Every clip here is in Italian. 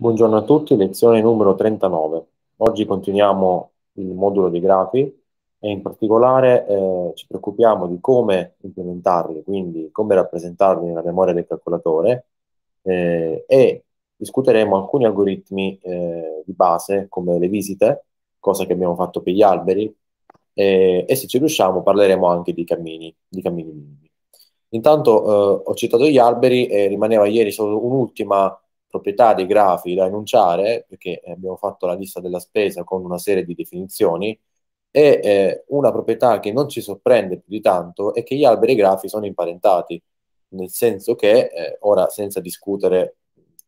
Buongiorno a tutti, lezione numero 39. Oggi continuiamo il modulo di grafi e in particolare eh, ci preoccupiamo di come implementarli, quindi come rappresentarli nella memoria del calcolatore eh, e discuteremo alcuni algoritmi eh, di base come le visite, cosa che abbiamo fatto per gli alberi e se ci riusciamo parleremo anche di cammini, di cammini minimi. Intanto eh, ho citato gli alberi e rimaneva ieri solo un'ultima proprietà dei grafi da enunciare, perché eh, abbiamo fatto la lista della spesa con una serie di definizioni, e eh, una proprietà che non ci sorprende più di tanto è che gli alberi e i grafi sono imparentati, nel senso che, eh, ora senza discutere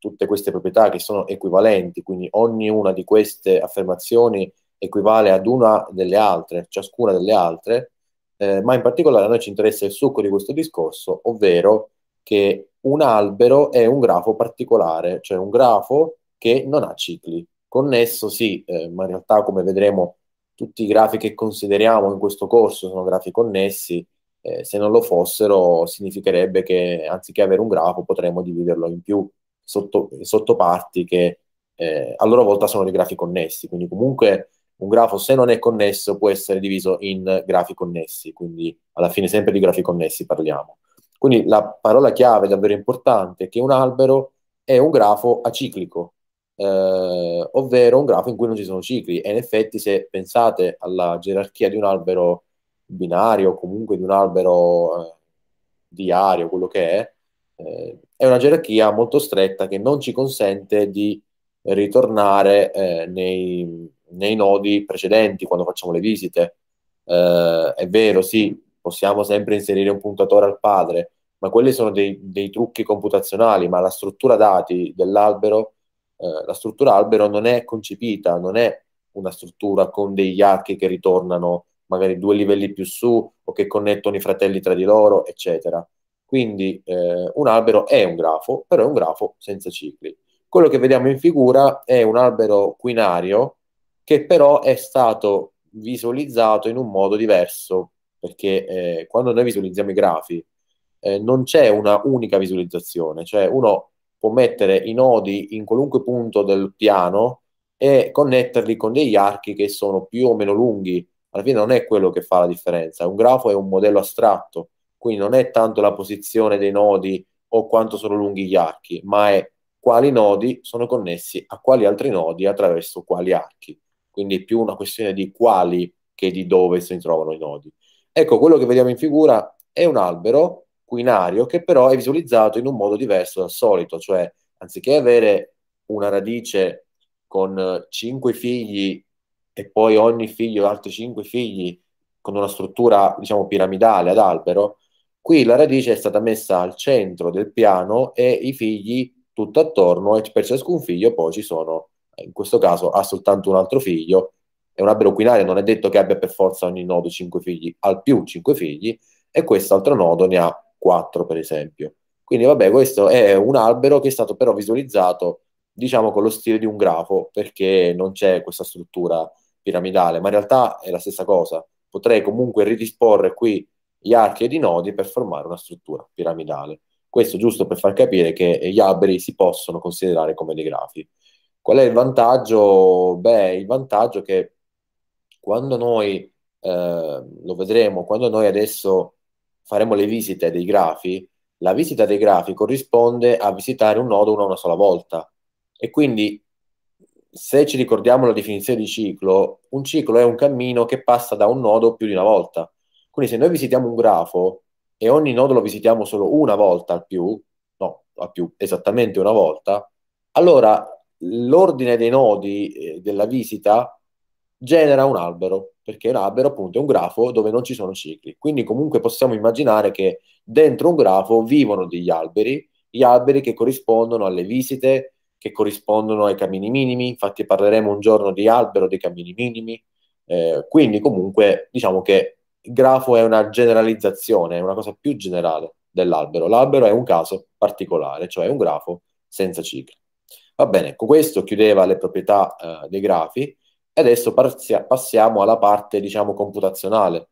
tutte queste proprietà che sono equivalenti, quindi ognuna di queste affermazioni equivale ad una delle altre, ciascuna delle altre, eh, ma in particolare a noi ci interessa il succo di questo discorso, ovvero che un albero è un grafo particolare, cioè un grafo che non ha cicli. Connesso sì, eh, ma in realtà come vedremo tutti i grafi che consideriamo in questo corso sono grafi connessi, eh, se non lo fossero significherebbe che anziché avere un grafo potremmo dividerlo in più sottoparti che eh, a loro volta sono dei grafi connessi, quindi comunque un grafo se non è connesso può essere diviso in grafi connessi, quindi alla fine sempre di grafi connessi parliamo. Quindi la parola chiave davvero importante è che un albero è un grafo aciclico, eh, ovvero un grafo in cui non ci sono cicli. E in effetti, se pensate alla gerarchia di un albero binario, o comunque di un albero eh, diario, quello che è, eh, è una gerarchia molto stretta che non ci consente di ritornare eh, nei, nei, nodi precedenti quando facciamo le visite. Eh, è vero, sì, possiamo sempre inserire un puntatore al padre, ma quelli sono dei, dei trucchi computazionali, ma la struttura dati dell'albero, eh, la struttura albero non è concepita, non è una struttura con degli archi che ritornano magari due livelli più su o che connettono i fratelli tra di loro, eccetera. Quindi eh, un albero è un grafo, però è un grafo senza cicli. Quello che vediamo in figura è un albero quinario che però è stato visualizzato in un modo diverso perché eh, quando noi visualizziamo i grafi eh, non c'è una unica visualizzazione, cioè uno può mettere i nodi in qualunque punto del piano e connetterli con degli archi che sono più o meno lunghi. Alla fine non è quello che fa la differenza, un grafo è un modello astratto, quindi non è tanto la posizione dei nodi o quanto sono lunghi gli archi, ma è quali nodi sono connessi a quali altri nodi attraverso quali archi. Quindi è più una questione di quali che di dove si trovano i nodi. Ecco, quello che vediamo in figura è un albero quinario che però è visualizzato in un modo diverso dal solito, cioè anziché avere una radice con cinque figli e poi ogni figlio altri cinque figli con una struttura diciamo piramidale ad albero, qui la radice è stata messa al centro del piano e i figli tutto attorno e per ciascun figlio poi ci sono in questo caso ha soltanto un altro figlio è un albero quinario, non è detto che abbia per forza ogni nodo 5 figli, al più 5 figli, e quest'altro nodo ne ha 4 per esempio. Quindi vabbè, questo è un albero che è stato però visualizzato, diciamo, con lo stile di un grafo, perché non c'è questa struttura piramidale, ma in realtà è la stessa cosa. Potrei comunque ridisporre qui gli archi ed i nodi per formare una struttura piramidale. Questo giusto per far capire che gli alberi si possono considerare come dei grafi. Qual è il vantaggio? Beh, il vantaggio è che quando noi eh, lo vedremo, quando noi adesso faremo le visite dei grafi, la visita dei grafi corrisponde a visitare un nodo una, una sola volta. E quindi, se ci ricordiamo la definizione di ciclo, un ciclo è un cammino che passa da un nodo più di una volta. Quindi se noi visitiamo un grafo e ogni nodo lo visitiamo solo una volta al più, no, al più esattamente una volta, allora l'ordine dei nodi eh, della visita genera un albero, perché l'albero appunto è un grafo dove non ci sono cicli. Quindi comunque possiamo immaginare che dentro un grafo vivono degli alberi, gli alberi che corrispondono alle visite, che corrispondono ai cammini minimi, infatti parleremo un giorno di albero dei cammini minimi, eh, quindi comunque diciamo che il grafo è una generalizzazione, è una cosa più generale dell'albero. L'albero è un caso particolare, cioè un grafo senza cicli. Va bene, con questo chiudeva le proprietà eh, dei grafi e adesso parzia- passiamo alla parte, diciamo, computazionale.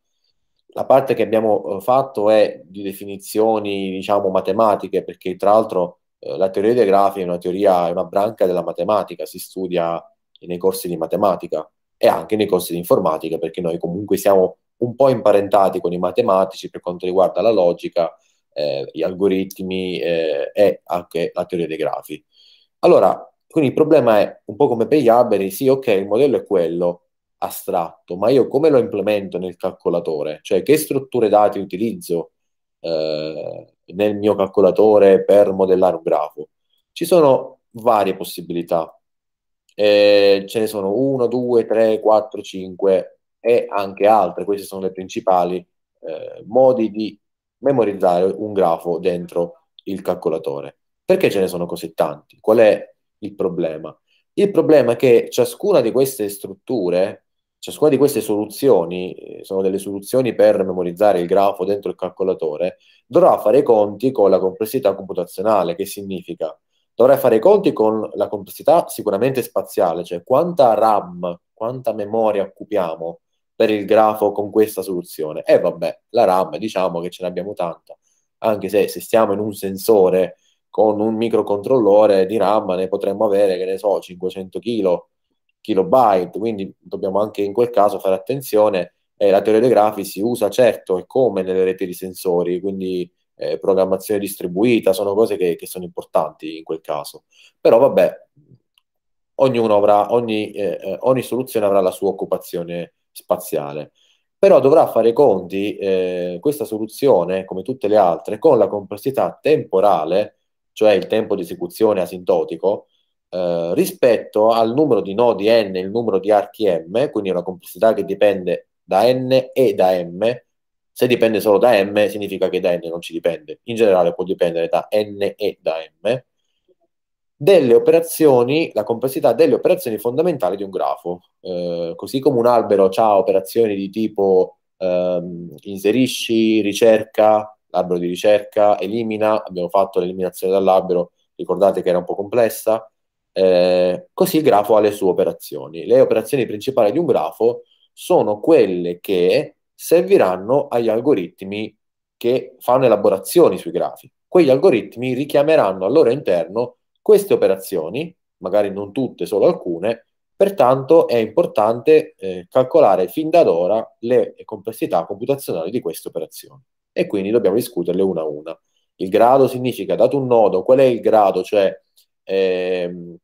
La parte che abbiamo eh, fatto è di definizioni, diciamo, matematiche, perché tra l'altro eh, la teoria dei grafi è una teoria, è una branca della matematica, si studia nei corsi di matematica e anche nei corsi di informatica, perché noi comunque siamo un po' imparentati con i matematici per quanto riguarda la logica, eh, gli algoritmi eh, e anche la teoria dei grafi. Allora, quindi il problema è un po' come per gli alberi, sì, ok, il modello è quello astratto, ma io come lo implemento nel calcolatore? Cioè che strutture dati utilizzo eh, nel mio calcolatore per modellare un grafo? Ci sono varie possibilità, eh, ce ne sono 1, 2, 3, 4, 5 e anche altre, queste sono le principali eh, modi di memorizzare un grafo dentro il calcolatore. Perché ce ne sono così tanti? Qual è il problema. Il problema è che ciascuna di queste strutture, ciascuna di queste soluzioni, eh, sono delle soluzioni per memorizzare il grafo dentro il calcolatore, dovrà fare i conti con la complessità computazionale, che significa dovrà fare i conti con la complessità sicuramente spaziale, cioè quanta RAM, quanta memoria occupiamo per il grafo con questa soluzione. E vabbè, la RAM diciamo che ce n'abbiamo tanta, anche se se stiamo in un sensore con un microcontrollore di RAM ne potremmo avere, che ne so, 500 kilo, kilobyte, quindi dobbiamo anche in quel caso fare attenzione. Eh, la teoria dei grafi si usa certo e come nelle reti di sensori, quindi eh, programmazione distribuita, sono cose che, che, sono importanti in quel caso. Però vabbè, ognuno avrà, ogni, eh, eh ogni soluzione avrà la sua occupazione spaziale. Però dovrà fare i conti eh, questa soluzione, come tutte le altre, con la complessità temporale cioè il tempo di esecuzione asintotico, eh, rispetto al numero di nodi n e il numero di archi m, quindi una complessità che dipende da n e da m. Se dipende solo da m, significa che da n non ci dipende. In generale può dipendere da n e da m delle operazioni, la complessità delle operazioni fondamentali di un grafo. Eh, così come un albero ha operazioni di tipo ehm, inserisci, ricerca, l'albero di ricerca, elimina, abbiamo fatto l'eliminazione dall'albero, ricordate che era un po' complessa, eh, così il grafo ha le sue operazioni. Le operazioni principali di un grafo sono quelle che serviranno agli algoritmi che fanno elaborazioni sui grafi. Quegli algoritmi richiameranno al loro interno queste operazioni, magari non tutte, solo alcune, pertanto è importante eh, calcolare fin da ora le complessità computazionali di queste operazioni e quindi dobbiamo discuterle una a una. Il grado significa, dato un nodo, qual è il grado, cioè ehm,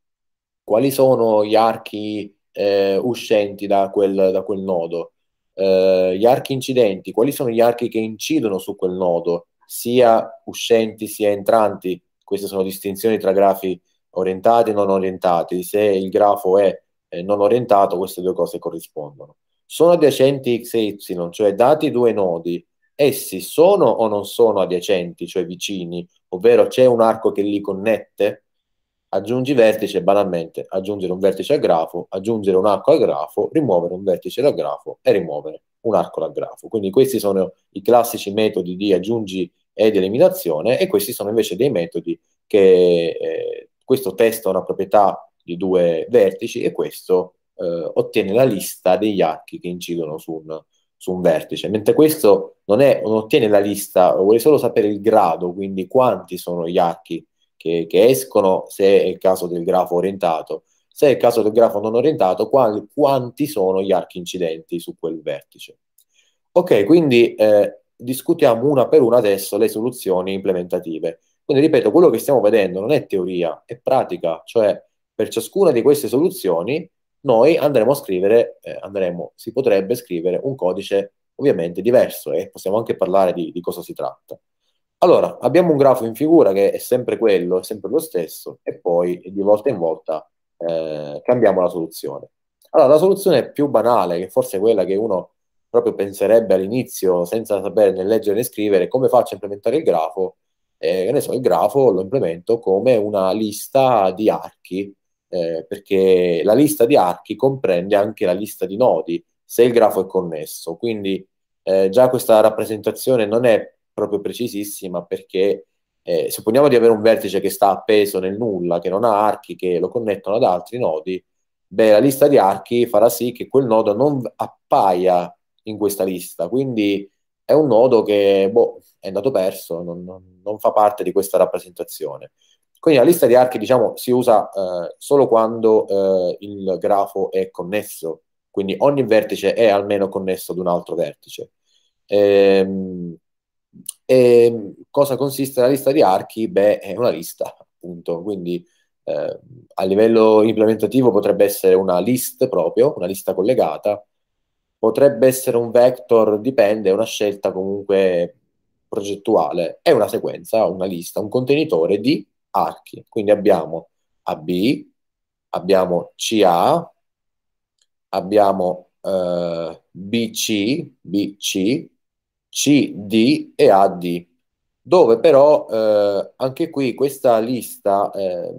quali sono gli archi eh, uscenti da quel, da quel nodo, eh, gli archi incidenti, quali sono gli archi che incidono su quel nodo, sia uscenti sia entranti, queste sono distinzioni tra grafi orientati e non orientati, se il grafo è eh, non orientato queste due cose corrispondono. Sono adiacenti x e y, cioè dati due nodi, essi sono o non sono adiacenti, cioè vicini, ovvero c'è un arco che li connette, aggiungi vertice banalmente, aggiungere un vertice al grafo, aggiungere un arco al grafo, rimuovere un vertice dal grafo e rimuovere un arco dal grafo. Quindi questi sono i classici metodi di aggiungi ed eliminazione e questi sono invece dei metodi che eh, questo testa una proprietà di due vertici e questo eh, ottiene la lista degli archi che incidono su un, su un vertice, mentre questo non, è, non ottiene la lista, vuole solo sapere il grado, quindi quanti sono gli archi che, che escono, se è il caso del grafo orientato, se è il caso del grafo non orientato, quali, quanti sono gli archi incidenti su quel vertice. Ok, quindi eh, discutiamo una per una adesso le soluzioni implementative. Quindi ripeto, quello che stiamo vedendo non è teoria, è pratica, cioè per ciascuna di queste soluzioni noi andremo a scrivere, eh, andremo, si potrebbe scrivere un codice ovviamente diverso e possiamo anche parlare di, di cosa si tratta. Allora, abbiamo un grafo in figura che è sempre quello, è sempre lo stesso, e poi di volta in volta eh, cambiamo la soluzione. Allora, la soluzione più banale, che forse è quella che uno proprio penserebbe all'inizio senza sapere né leggere né scrivere, come faccio a implementare il grafo? Eh, ne so, il grafo lo implemento come una lista di archi eh, perché la lista di archi comprende anche la lista di nodi, se il grafo è connesso. Quindi eh, già questa rappresentazione non è proprio precisissima perché eh, supponiamo di avere un vertice che sta appeso nel nulla, che non ha archi che lo connettono ad altri nodi, beh, la lista di archi farà sì che quel nodo non appaia in questa lista. Quindi è un nodo che boh, è andato perso, non, non, non fa parte di questa rappresentazione. Quindi la lista di archi diciamo, si usa eh, solo quando eh, il grafo è connesso, quindi ogni vertice è almeno connesso ad un altro vertice. E, ehm, e ehm, cosa consiste la lista di archi? Beh, è una lista, appunto, quindi eh, a livello implementativo potrebbe essere una list proprio, una lista collegata, potrebbe essere un vector, dipende, è una scelta comunque progettuale, è una sequenza, una lista, un contenitore di archi. Quindi abbiamo AB, abbiamo CA, abbiamo eh, BC, BC, CD e AD, dove però eh, anche qui questa lista eh,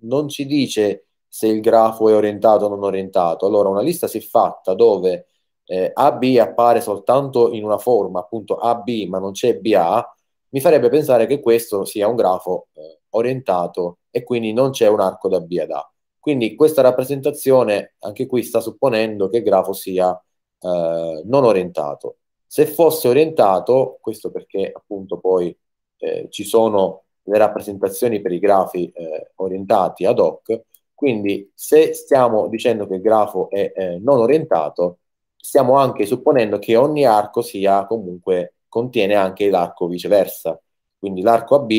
non ci dice se il grafo è orientato o non orientato. Allora una lista si è fatta dove eh, AB appare soltanto in una forma, appunto AB, ma non c'è BA, mi farebbe pensare che questo sia un grafo eh, orientato e quindi non c'è un arco da B ad A. Quindi questa rappresentazione anche qui sta supponendo che il grafo sia eh, non orientato. Se fosse orientato, questo perché appunto poi eh, ci sono le rappresentazioni per i grafi eh, orientati ad hoc, quindi se stiamo dicendo che il grafo è eh, non orientato, stiamo anche supponendo che ogni arco sia comunque contiene anche l'arco viceversa. Quindi l'arco AB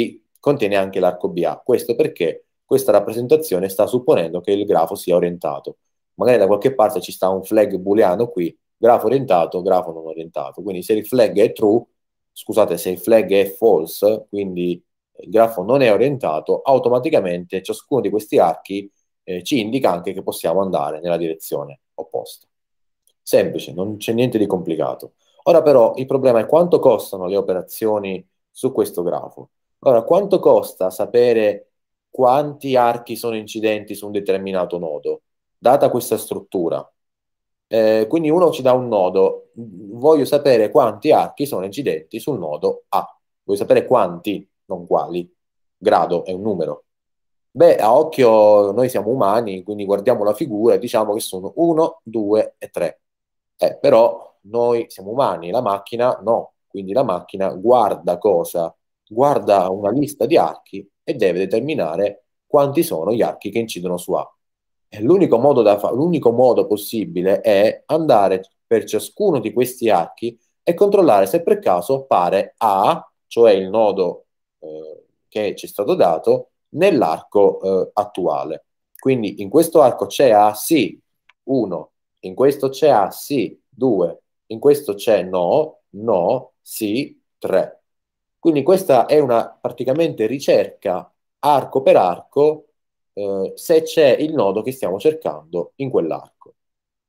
contiene anche l'arco BA. Questo perché questa rappresentazione sta supponendo che il grafo sia orientato. Magari da qualche parte ci sta un flag booleano qui, grafo orientato, grafo non orientato. Quindi se il flag è true, scusate, se il flag è false, quindi il grafo non è orientato, automaticamente ciascuno di questi archi eh, ci indica anche che possiamo andare nella direzione opposta. Semplice, non c'è niente di complicato. Ora però il problema è quanto costano le operazioni su questo grafo. Allora, quanto costa sapere quanti archi sono incidenti su un determinato nodo, data questa struttura? Eh, quindi uno ci dà un nodo, voglio sapere quanti archi sono incidenti sul nodo A, voglio sapere quanti, non quali, grado è un numero. Beh, a occhio noi siamo umani, quindi guardiamo la figura e diciamo che sono 1, 2 e 3. Eh, però noi siamo umani, la macchina no, quindi la macchina guarda cosa guarda una lista di archi e deve determinare quanti sono gli archi che incidono su A. L'unico modo, fa- l'unico modo possibile è andare per ciascuno di questi archi e controllare se per caso pare A, cioè il nodo eh, che ci è stato dato, nell'arco eh, attuale. Quindi in questo arco c'è A sì, 1, in questo c'è A sì, 2, in questo c'è no, no, sì, 3. Quindi questa è una praticamente ricerca arco per arco eh, se c'è il nodo che stiamo cercando in quell'arco.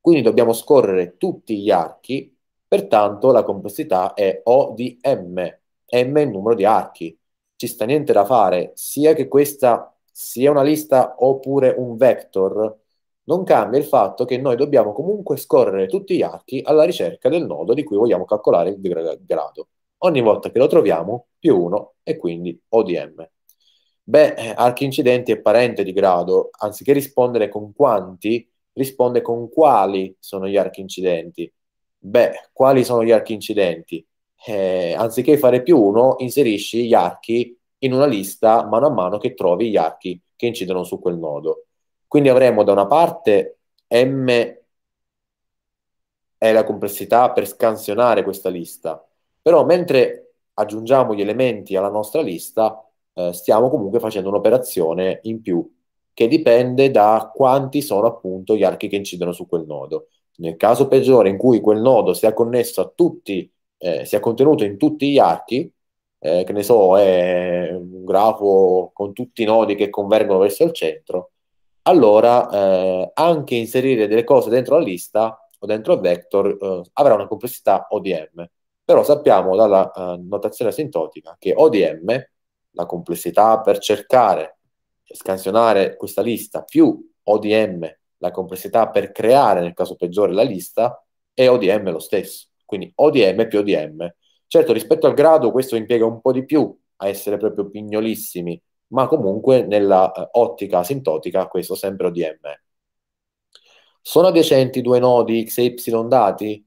Quindi dobbiamo scorrere tutti gli archi, pertanto la complessità è O di M, M è il numero di archi. Ci sta niente da fare, sia che questa sia una lista oppure un vector, non cambia il fatto che noi dobbiamo comunque scorrere tutti gli archi alla ricerca del nodo di cui vogliamo calcolare il grado. Ogni volta che lo troviamo, più 1 e quindi ODM. Beh, eh, archi incidenti è parente di grado, anziché rispondere con quanti, risponde con quali sono gli archi incidenti. Beh, quali sono gli archi incidenti? Eh, anziché fare più 1, inserisci gli archi in una lista mano a mano che trovi gli archi che incidono su quel nodo. Quindi avremo da una parte m è la complessità per scansionare questa lista, però mentre aggiungiamo gli elementi alla nostra lista, eh, stiamo comunque facendo un'operazione in più che dipende da quanti sono appunto gli archi che incidono su quel nodo. Nel caso peggiore in cui quel nodo sia connesso a tutti, eh, sia contenuto in tutti gli archi, eh, che ne so, è un grafo con tutti i nodi che convergono verso il centro, allora eh, anche inserire delle cose dentro la lista o dentro il vector eh, avrà una complessità ODM però sappiamo dalla uh, notazione asintotica che ODM, la complessità per cercare e scansionare questa lista, più ODM, la complessità per creare nel caso peggiore la lista, è ODM lo stesso. Quindi ODM più ODM. Certo, rispetto al grado questo impiega un po' di più a essere proprio pignolissimi, ma comunque nella eh, ottica asintotica questo sempre ODM. Sono adiacenti due nodi x e y dati?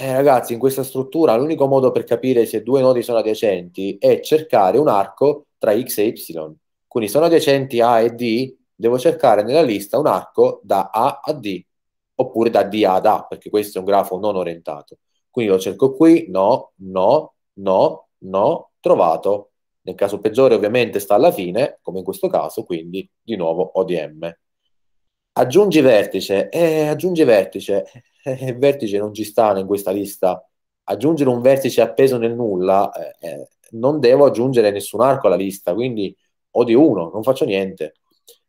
Eh, ragazzi, in questa struttura l'unico modo per capire se due nodi sono adiacenti è cercare un arco tra x e y. Quindi sono adiacenti A e D, devo cercare nella lista un arco da A a D, oppure da D ad A, perché questo è un grafo non orientato. Quindi lo cerco qui, no, no, no, no, trovato. Nel caso peggiore ovviamente sta alla fine, come in questo caso, quindi di nuovo ODM aggiungi vertice, eh, aggiungi vertice, eh, eh, vertice non ci sta in questa lista, aggiungere un vertice appeso nel nulla, eh, eh non devo aggiungere nessun arco alla lista, quindi o di uno, non faccio niente.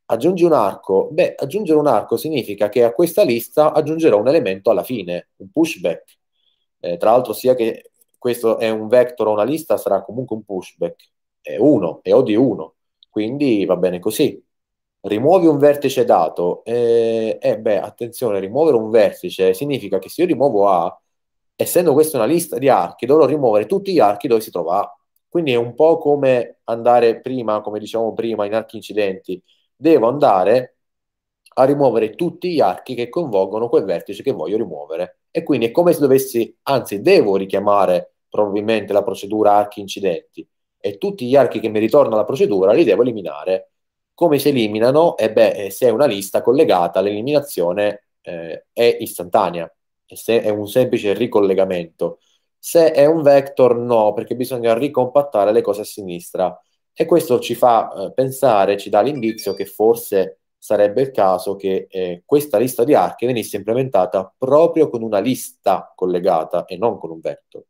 Aggiungi un arco, beh, aggiungere un arco significa che a questa lista aggiungerò un elemento alla fine, un pushback. Eh, tra l'altro sia che questo è un vector o una lista, sarà comunque un pushback, è uno, è o di uno, quindi va bene così rimuovi un vertice dato, e eh, eh, beh, attenzione, rimuovere un vertice significa che se io rimuovo A, essendo questa una lista di archi, dovrò rimuovere tutti gli archi dove si trova A. Quindi è un po' come andare prima, come dicevamo prima, in archi incidenti. Devo andare a rimuovere tutti gli archi che coinvolgono quel vertice che voglio rimuovere. E quindi è come se dovessi, anzi devo richiamare probabilmente la procedura archi incidenti e tutti gli archi che mi ritorna la procedura li devo eliminare come si eliminano? E beh, eh, se è una lista collegata, l'eliminazione eh, è istantanea, se è un semplice ricollegamento. Se è un vector, no, perché bisogna ricompattare le cose a sinistra. E questo ci fa eh, pensare, ci dà l'indizio che forse sarebbe il caso che eh, questa lista di archi venisse implementata proprio con una lista collegata e non con un vector.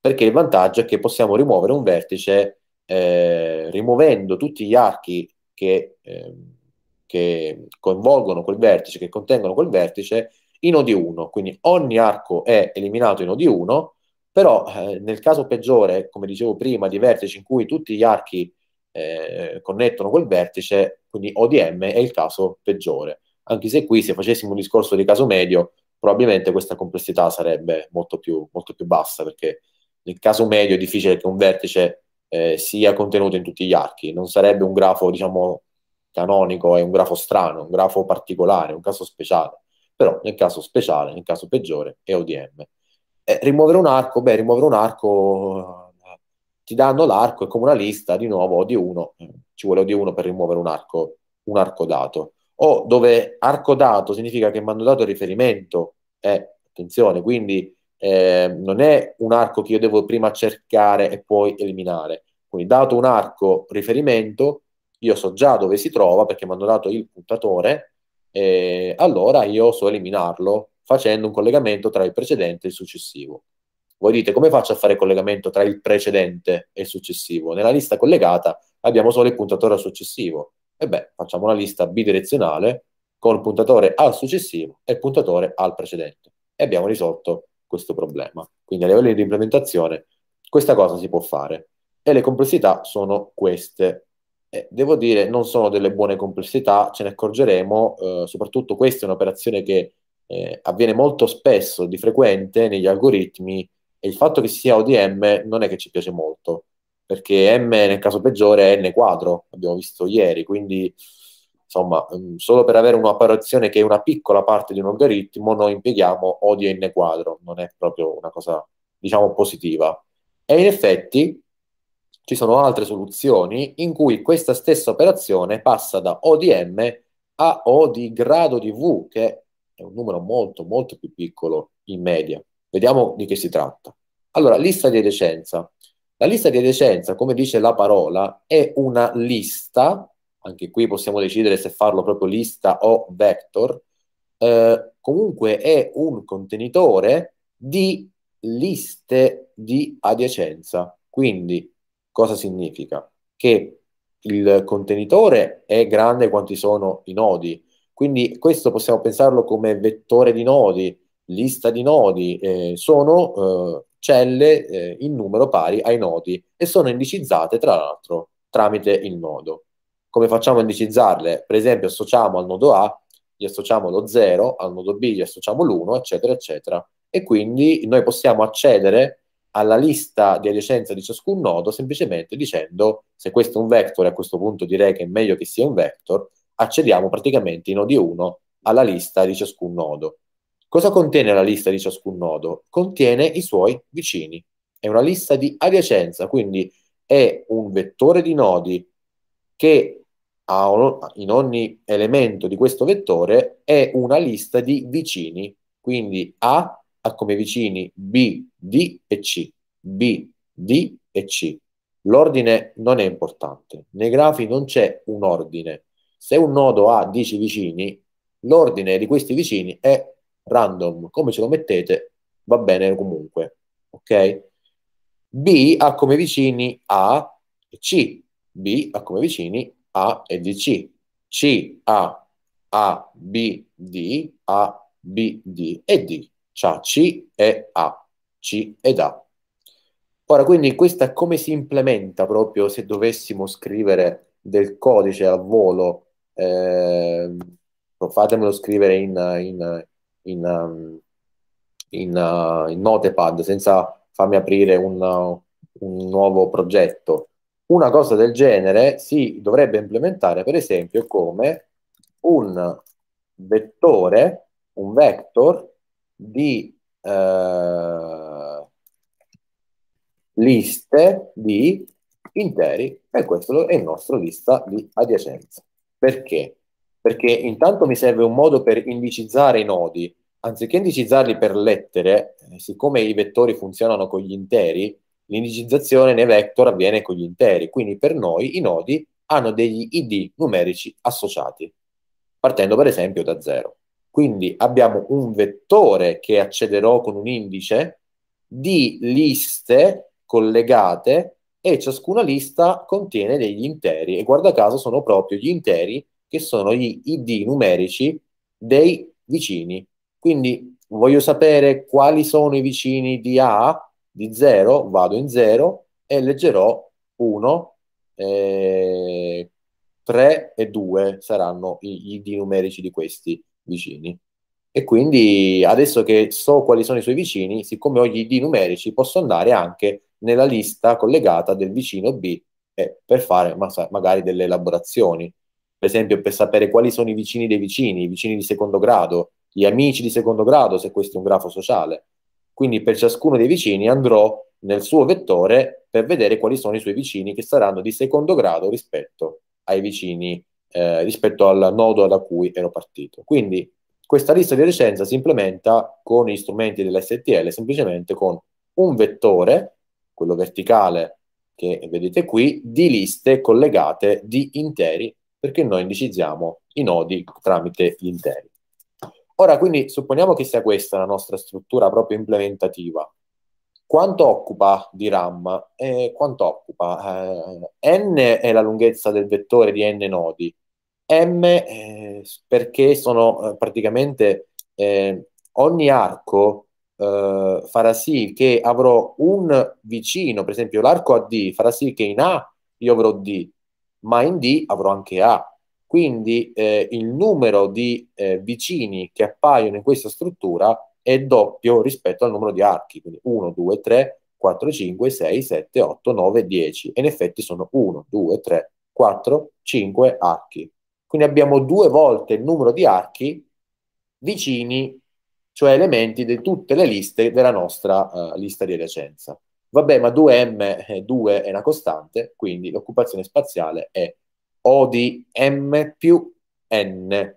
Perché il vantaggio è che possiamo rimuovere un vertice eh, rimuovendo tutti gli archi che, ehm, che coinvolgono quel vertice, che contengono quel vertice in OD1. Quindi ogni arco è eliminato in OD1, però eh, nel caso peggiore, come dicevo prima, di vertici in cui tutti gli archi eh, connettono quel vertice, quindi ODM è il caso peggiore. Anche se qui, se facessimo un discorso di caso medio, probabilmente questa complessità sarebbe molto più, molto più bassa, perché nel caso medio è difficile che un vertice eh, sia contenuto in tutti gli archi. Non sarebbe un grafo, diciamo, canonico, è un grafo strano, un grafo particolare, un caso speciale. Però nel caso speciale, nel caso peggiore, è ODM. Eh, rimuovere un arco, beh, rimuovere un arco eh, ti danno l'arco, è come una lista, di nuovo OD1, eh, ci vuole OD1 per rimuovere un arco, un arco dato. O dove arco dato significa che mi hanno dato riferimento, eh, attenzione, quindi eh, non è un arco che io devo prima cercare e poi eliminare. Quindi dato un arco riferimento, io so già dove si trova perché mi hanno dato il puntatore, eh, allora io so eliminarlo facendo un collegamento tra il precedente e il successivo. Voi dite come faccio a fare collegamento tra il precedente e il successivo? Nella lista collegata abbiamo solo il puntatore al successivo. E beh, facciamo una lista bidirezionale con il puntatore al successivo e il puntatore al precedente. E abbiamo risolto questo problema. Quindi a livello di implementazione questa cosa si può fare e le complessità sono queste. Eh, devo dire, non sono delle buone complessità, ce ne accorgeremo, eh, soprattutto questa è un'operazione che eh, avviene molto spesso, di frequente, negli algoritmi e il fatto che sia ODM non è che ci piace molto, perché M nel caso peggiore è N quadro, abbiamo visto ieri, quindi insomma, mm, solo per avere un'operazione che è una piccola parte di un algoritmo, noi impieghiamo O di n quadro, non è proprio una cosa, diciamo, positiva. E in effetti ci sono altre soluzioni in cui questa stessa operazione passa da O di m a O di grado di V, che è un numero molto, molto più piccolo in media. Vediamo di che si tratta. Allora, lista di adiacenza. La lista di adiacenza, come dice la parola, è una lista anche qui possiamo decidere se farlo proprio lista o vector, eh, comunque è un contenitore di liste di adiacenza. Quindi cosa significa? Che il contenitore è grande quanti sono i nodi, quindi questo possiamo pensarlo come vettore di nodi, lista di nodi, eh, sono eh, celle eh, in numero pari ai nodi e sono indicizzate tra l'altro tramite il nodo come facciamo a indicizzarle? Per esempio, associamo al nodo A, gli associamo lo 0, al nodo B gli associamo l'1, eccetera, eccetera. E quindi noi possiamo accedere alla lista di adiacenza di ciascun nodo semplicemente dicendo se questo è un vector, a questo punto direi che è meglio che sia un vector, accediamo praticamente i nodi 1 alla lista di ciascun nodo. Cosa contiene la lista di ciascun nodo? Contiene i suoi vicini. È una lista di adiacenza, quindi è un vettore di nodi che in ogni elemento di questo vettore è una lista di vicini, quindi A ha come vicini B, D e C, B, D e C. L'ordine non è importante, nei grafi non c'è un ordine. Se un nodo ha 10 vicini, l'ordine di questi vicini è random, come ce lo mettete va bene comunque, ok? B ha come vicini A e C, B ha come vicini a e D, C. C, A, A, B, D, A, B, D e D. C'ha C e A, C ed A. Ora, quindi questa come si implementa proprio se dovessimo scrivere del codice a volo? Eh, fatemelo scrivere in, in, in, um, in, uh, in Notepad senza farmi aprire un, uh, un nuovo progetto una cosa del genere si dovrebbe implementare, per esempio, come un vettore, un vector di eh, liste di interi e questo è il nostro lista di adiacenza. Perché? Perché intanto mi serve un modo per indicizzare i nodi, anziché indicizzarli per lettere, eh, siccome i vettori funzionano con gli interi, l'indicizzazione nei vector avviene con gli interi, quindi per noi i nodi hanno degli id numerici associati, partendo per esempio da 0. Quindi abbiamo un vettore che accederò con un indice di liste collegate e ciascuna lista contiene degli interi e guarda caso sono proprio gli interi che sono gli id numerici dei vicini. Quindi voglio sapere quali sono i vicini di A, di 0 vado in 0 e leggerò 1, eh, 3 e 2 saranno i, i, numerici di questi vicini. E quindi adesso che so quali sono i suoi vicini, siccome ho gli ID numerici, posso andare anche nella lista collegata del vicino B eh, per fare ma magari delle elaborazioni. Per esempio, per sapere quali sono i vicini dei vicini, i vicini di secondo grado, gli amici di secondo grado, se questo è un grafo sociale. Quindi per ciascuno dei vicini andrò nel suo vettore per vedere quali sono i suoi vicini che saranno di secondo grado rispetto ai vicini, eh, rispetto al nodo da cui ero partito. Quindi questa lista di recenza si implementa con gli strumenti dell'STL, semplicemente con un vettore, quello verticale che vedete qui, di liste collegate di interi, perché noi indicizziamo i nodi tramite gli interi. Ora, quindi supponiamo che sia questa la nostra struttura proprio implementativa. Quanto occupa di RAM? Eh, quanto occupa? Eh, n è la lunghezza del vettore di n nodi. M eh, perché sono eh, praticamente eh, ogni arco eh, farà sì che avrò un vicino, per esempio l'arco AD farà sì che in A io avrò D, ma in D avrò anche A quindi eh, il numero di eh, vicini che appaiono in questa struttura è doppio rispetto al numero di archi, quindi 1, 2, 3, 4, 5, 6, 7, 8, 9, 10. E in effetti sono 1, 2, 3, 4, 5 archi. Quindi abbiamo due volte il numero di archi vicini, cioè elementi di tutte le liste della nostra eh, lista di adiacenza. Vabbè, ma 2m2 eh, è una costante, quindi l'occupazione spaziale è o di M più N.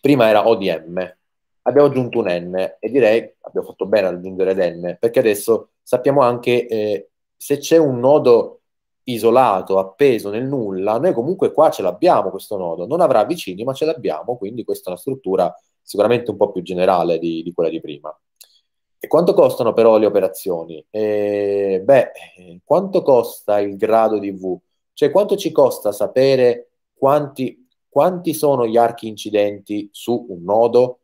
Prima era O di M. Abbiamo aggiunto un N e direi abbiamo fatto bene ad aggiungere l'N perché adesso sappiamo anche eh, se c'è un nodo isolato, appeso nel nulla, noi comunque qua ce l'abbiamo questo nodo, non avrà vicini ma ce l'abbiamo, quindi questa è una struttura sicuramente un po' più generale di, di quella di prima. E quanto costano però le operazioni? Eh, beh, eh, quanto costa il grado di V? Cioè, quanto ci costa sapere quanti, quanti sono gli archi incidenti su un nodo?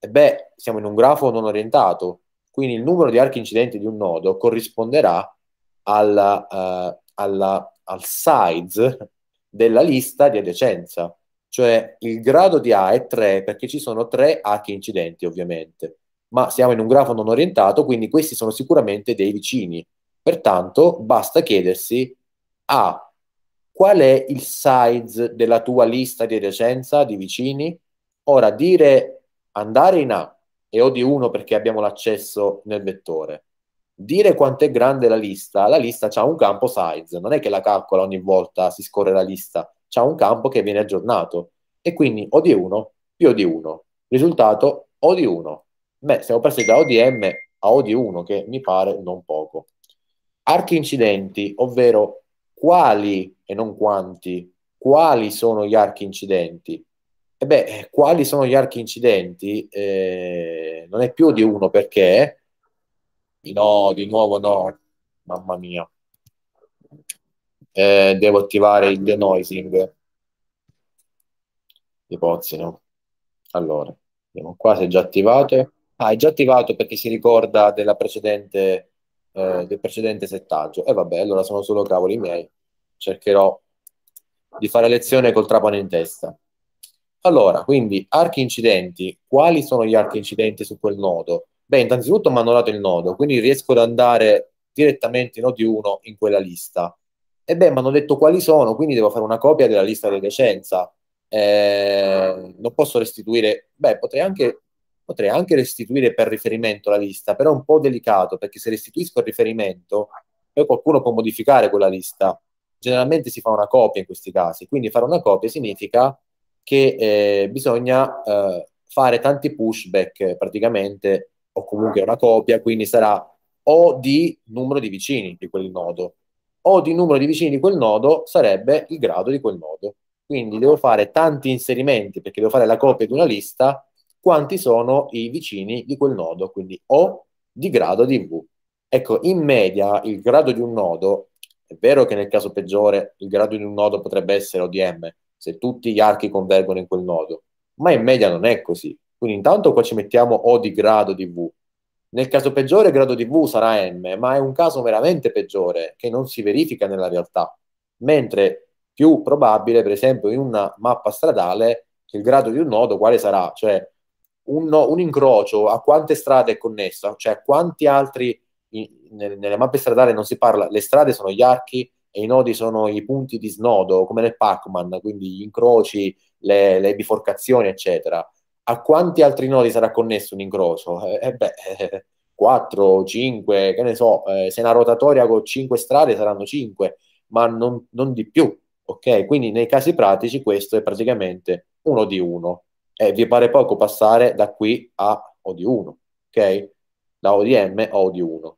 E beh, siamo in un grafo non orientato, quindi il numero di archi incidenti di un nodo corrisponderà alla, uh, eh, alla, al size della lista di adiacenza, cioè il grado di A è 3 perché ci sono 3 archi incidenti ovviamente, ma siamo in un grafo non orientato, quindi questi sono sicuramente dei vicini. Pertanto basta chiedersi A qual è il size della tua lista di adiacenza, di vicini? Ora, dire andare in A e o di 1 perché abbiamo l'accesso nel vettore, dire quanto è grande la lista, la lista ha un campo size, non è che la calcola ogni volta, si scorre la lista, c'è un campo che viene aggiornato e quindi o di 1 più o di 1. Risultato o di 1. Beh, siamo passati da ODM a o di 1 che mi pare non poco. Archi incidenti, ovvero quali e non quanti, quali sono gli archi incidenti? E beh, eh, quali sono gli archi incidenti? Eh, non è più di uno perché, no, di nuovo no, mamma mia, eh, devo attivare il denoising di no? Allora, vediamo qua se è già attivato. Ah, è già attivato perché si ricorda della precedente eh, del precedente settaggio. E vabbè, allora sono solo cavoli miei. Cercherò di fare lezione col trapano in testa. Allora, quindi archi incidenti, quali sono gli archi incidenti su quel nodo? Beh, innanzitutto mi hanno dato il nodo, quindi riesco ad andare direttamente in nodi 1 in quella lista. E beh, mi hanno detto quali sono, quindi devo fare una copia della lista di decenza. Eh, non posso restituire, beh, potrei anche potrei anche restituire per riferimento la lista, però è un po' delicato perché se restituisco il riferimento, poi qualcuno può modificare quella lista. Generalmente si fa una copia in questi casi, quindi fare una copia significa che eh, bisogna eh, fare tanti pushback praticamente, o comunque una copia, quindi sarà o di numero di vicini di quel nodo, o di numero di vicini di quel nodo sarebbe il grado di quel nodo. Quindi devo fare tanti inserimenti perché devo fare la copia di una lista quanti sono i vicini di quel nodo, quindi O di grado di V. Ecco, in media il grado di un nodo, è vero che nel caso peggiore il grado di un nodo potrebbe essere O di M, se tutti gli archi convergono in quel nodo, ma in media non è così. Quindi intanto qua ci mettiamo O di grado di V. Nel caso peggiore il grado di V sarà M, ma è un caso veramente peggiore che non si verifica nella realtà. Mentre più probabile, per esempio, in una mappa stradale, il grado di un nodo quale sarà? Cioè un, un incrocio a quante strade è connesso, cioè quanti altri in, nelle mappe stradali non si parla, le strade sono gli archi e i nodi sono i punti di snodo, come nel Pac-Man, quindi gli incroci, le, le biforcazioni, eccetera. A quanti altri nodi sarà connesso un incrocio? Eh, eh beh, eh, 4, 5, che ne so, eh, se è una rotatoria con 5 strade saranno 5, ma non, non di più, ok? Quindi nei casi pratici questo è praticamente uno di uno e eh, vi pare poco passare da qui a OD1, ok? Da ODM a OD1.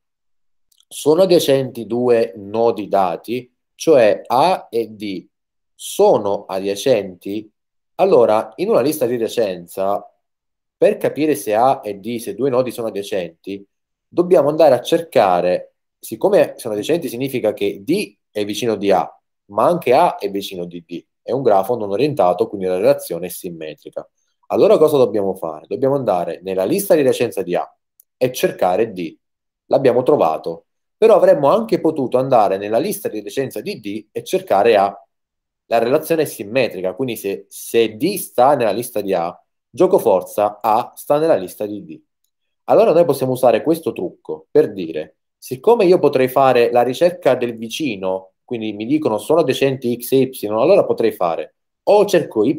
Sono adiacenti due nodi dati, cioè A e D, sono adiacenti? Allora, in una lista di adiacenza, per capire se A e D, se due nodi sono adiacenti, dobbiamo andare a cercare, siccome sono adiacenti significa che D è vicino di A, ma anche A è vicino di D. È un grafo non orientato, quindi la relazione è simmetrica. Allora cosa dobbiamo fare? Dobbiamo andare nella lista di licenza di A e cercare D. L'abbiamo trovato, però avremmo anche potuto andare nella lista di licenza di D e cercare A. La relazione è simmetrica, quindi se, se D sta nella lista di A, gioco forza A sta nella lista di D. Allora noi possiamo usare questo trucco per dire, siccome io potrei fare la ricerca del vicino, quindi mi dicono solo decenti x e y, allora potrei fare o cerco y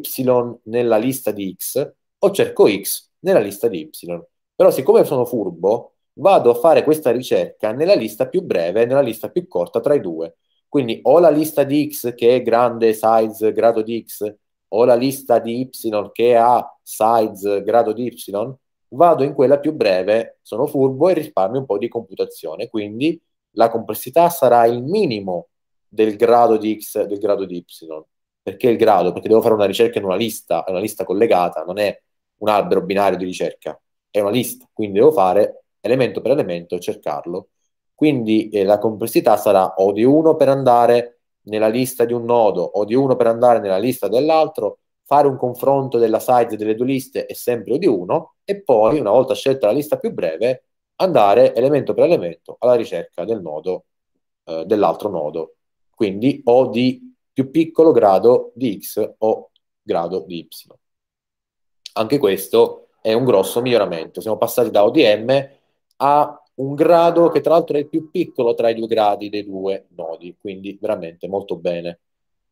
nella lista di x o cerco x nella lista di y. Però siccome sono furbo, vado a fare questa ricerca nella lista più breve e nella lista più corta tra i due. Quindi ho la lista di x che è grande size grado di x o la lista di y che ha size grado di y, vado in quella più breve, sono furbo e risparmio un po' di computazione. Quindi la complessità sarà il minimo del grado di x del grado di y perché il grado? Perché devo fare una ricerca in una lista, è una lista collegata, non è un albero binario di ricerca, è una lista, quindi devo fare elemento per elemento e cercarlo. Quindi eh, la complessità sarà o di uno per andare nella lista di un nodo o di uno per andare nella lista dell'altro, fare un confronto della size delle due liste è sempre o di uno e poi, una volta scelta la lista più breve, andare elemento per elemento alla ricerca del nodo, eh, dell'altro nodo. Quindi o di più piccolo grado di x o grado di y. Anche questo è un grosso miglioramento. Siamo passati da ODM a un grado che tra l'altro è il più piccolo tra i due gradi dei due nodi, quindi veramente molto bene.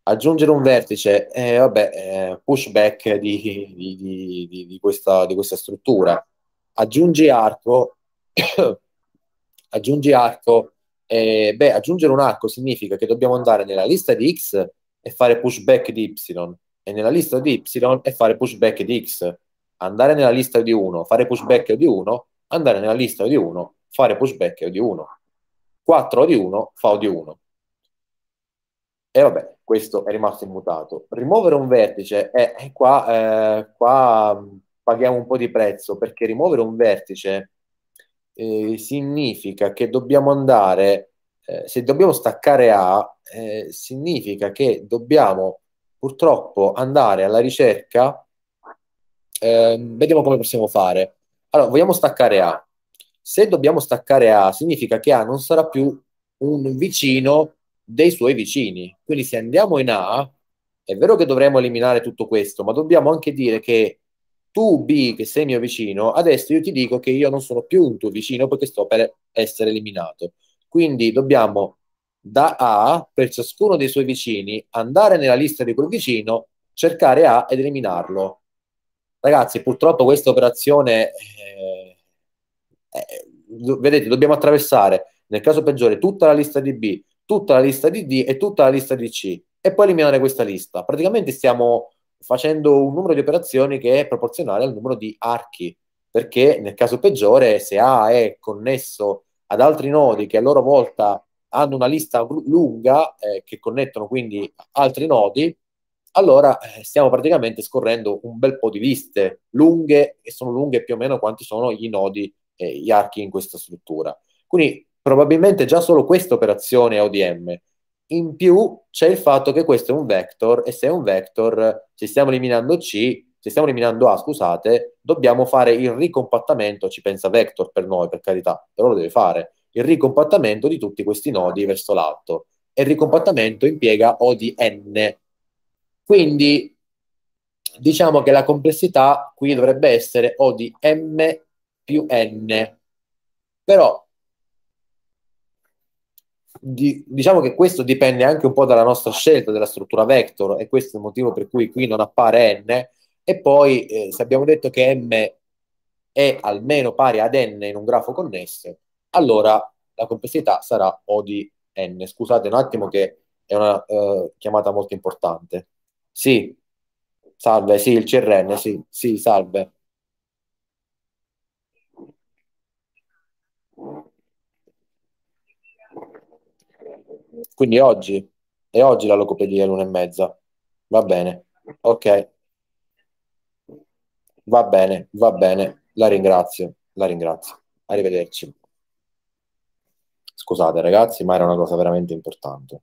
Aggiungere un vertice, eh, vabbè, eh, pushback di, di, di, di, questa, di questa struttura. Aggiungi arco, aggiungi arco eh, beh, aggiungere un arco significa che dobbiamo andare nella lista di X e fare pushback di Y, e nella lista di Y e fare pushback di X. Andare nella lista di 1, fare pushback di 1, andare nella lista di 1, fare pushback di 1. 4 di 1 fa di 1. E vabbè, questo è rimasto immutato. Rimuovere un vertice, eh, qua, eh, qua mm, paghiamo un po' di prezzo, perché rimuovere un vertice eh, significa che dobbiamo andare, eh, se dobbiamo staccare A, eh, significa che dobbiamo purtroppo andare alla ricerca, ehm, vediamo come possiamo fare. Allora, vogliamo staccare A. Se dobbiamo staccare A, significa che A non sarà più un vicino dei suoi vicini. Quindi se andiamo in A, è vero che dovremmo eliminare tutto questo, ma dobbiamo anche dire che tu B che sei mio vicino, adesso io ti dico che io non sono più un tuo vicino perché sto per essere eliminato. Quindi dobbiamo da A per ciascuno dei suoi vicini andare nella lista di quel vicino, cercare A ed eliminarlo. Ragazzi, purtroppo questa operazione, eh, eh, vedete, dobbiamo attraversare nel caso peggiore tutta la lista di B, tutta la lista di D e tutta la lista di C e poi eliminare questa lista. Praticamente stiamo facendo un numero di operazioni che è proporzionale al numero di archi, perché nel caso peggiore, se A è connesso ad altri nodi che a loro volta hanno una lista lunga eh, che connettono quindi altri nodi, allora eh, stiamo praticamente scorrendo un bel po' di liste lunghe e sono lunghe più o meno quanti sono i nodi, eh, gli archi in questa struttura. Quindi probabilmente già solo questa operazione ODM in più c'è il fatto che questo è un vector e se è un vector se stiamo eliminando C, ci stiamo eliminando A, scusate, dobbiamo fare il ricompattamento, ci pensa vector per noi, per carità, però lo deve fare, il ricompattamento di tutti questi nodi verso l'alto. E il ricompattamento impiega O di N. Quindi diciamo che la complessità qui dovrebbe essere O di M più N. Però di, diciamo che questo dipende anche un po' dalla nostra scelta della struttura vector e questo è il motivo per cui qui non appare n e poi eh, se abbiamo detto che m è almeno pari ad n in un grafo connesso allora la complessità sarà o di n scusate un attimo che è una eh, chiamata molto importante sì salve sì il crn sì, sì salve Quindi oggi, è oggi la locopedia l'una e mezza. Va bene, ok. Va bene, va bene, la ringrazio, la ringrazio. Arrivederci. Scusate ragazzi, ma era una cosa veramente importante.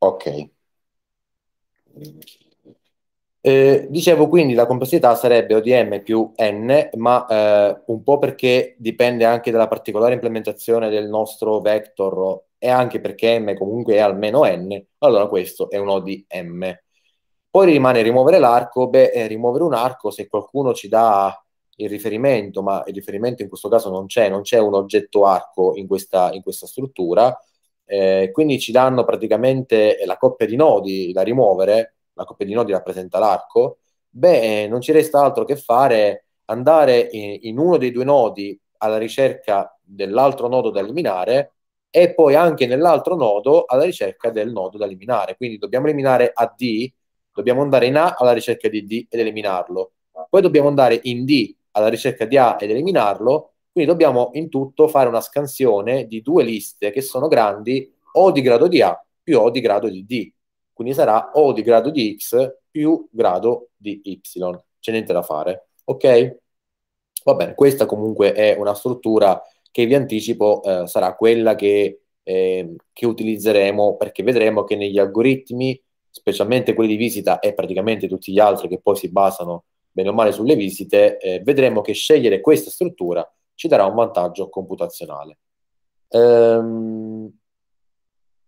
Ok. Eh, dicevo quindi la complessità sarebbe ODM più n, ma eh, un po' perché dipende anche dalla particolare implementazione del nostro vector e anche perché m comunque è almeno n, allora questo è un ODM. Poi rimane rimuovere l'arco, beh, eh, rimuovere un arco se qualcuno ci dà il riferimento, ma il riferimento in questo caso non c'è, non c'è un oggetto arco in questa, in questa struttura, eh, quindi ci danno praticamente la coppia di nodi da rimuovere, la coppia di Nodi rappresenta l'arco, beh, non ci resta altro che fare andare in, in uno dei due nodi alla ricerca dell'altro nodo da eliminare e poi anche nell'altro nodo alla ricerca del nodo da eliminare. Quindi dobbiamo eliminare AD, dobbiamo andare in A alla ricerca di D ed eliminarlo. Poi dobbiamo andare in D alla ricerca di A ed eliminarlo. Quindi dobbiamo in tutto fare una scansione di due liste che sono grandi o di grado di A più o di grado di D quindi sarà O di grado di X più grado di Y, c'è niente da fare, ok? Va bene, questa comunque è una struttura che vi anticipo eh, sarà quella che, eh, che utilizzeremo perché vedremo che negli algoritmi, specialmente quelli di visita e praticamente tutti gli altri che poi si basano bene o male sulle visite, eh, vedremo che scegliere questa struttura ci darà un vantaggio computazionale. Ehm,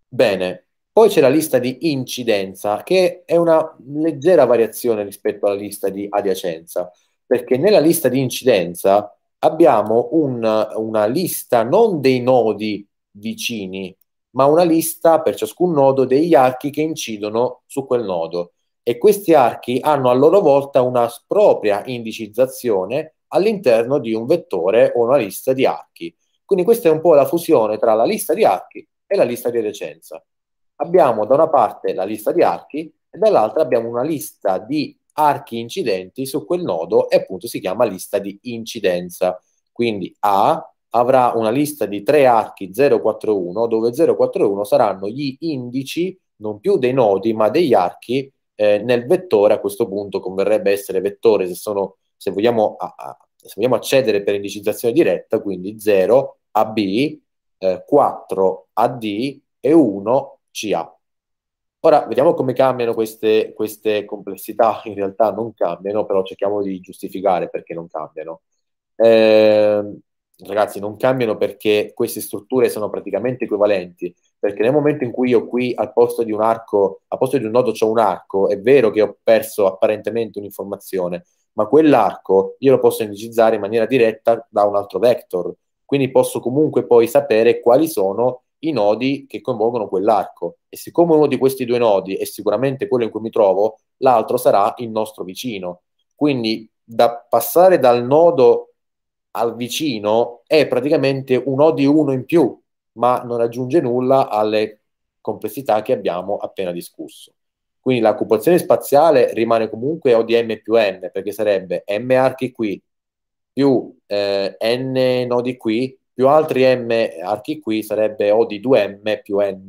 bene, poi c'è la lista di incidenza, che è una leggera variazione rispetto alla lista di adiacenza, perché nella lista di incidenza abbiamo un, una lista non dei nodi vicini, ma una lista per ciascun nodo degli archi che incidono su quel nodo. E questi archi hanno a loro volta una propria indicizzazione all'interno di un vettore o una lista di archi. Quindi questa è un po' la fusione tra la lista di archi e la lista di adiacenza abbiamo da una parte la lista di archi e dall'altra abbiamo una lista di archi incidenti su quel nodo e appunto si chiama lista di incidenza. Quindi A avrà una lista di tre archi 041 dove 041 saranno gli indici non più dei nodi ma degli archi eh, nel vettore a questo punto converrebbe essere vettore se, sono, se, vogliamo, a, a, se vogliamo, accedere per indicizzazione diretta quindi 0 a B eh, 4 a D e 1 CA. Ora vediamo come cambiano queste, queste complessità, in realtà non cambiano, però cerchiamo di giustificare perché non cambiano. Eh, ragazzi, non cambiano perché queste strutture sono praticamente equivalenti, perché nel momento in cui io qui al posto di un arco, al posto di un nodo c'ho un arco, è vero che ho perso apparentemente un'informazione, ma quell'arco io lo posso indicizzare in maniera diretta da un altro vector, quindi posso comunque poi sapere quali sono i nodi che coinvolgono quell'arco. E siccome uno di questi due nodi è sicuramente quello in cui mi trovo, l'altro sarà il nostro vicino. Quindi da passare dal nodo al vicino è praticamente un O di uno in più, ma non aggiunge nulla alle complessità che abbiamo appena discusso. Quindi l'occupazione spaziale rimane comunque O di M più N, perché sarebbe M archi qui più eh, N nodi qui più altri m archi qui sarebbe O di 2m più n,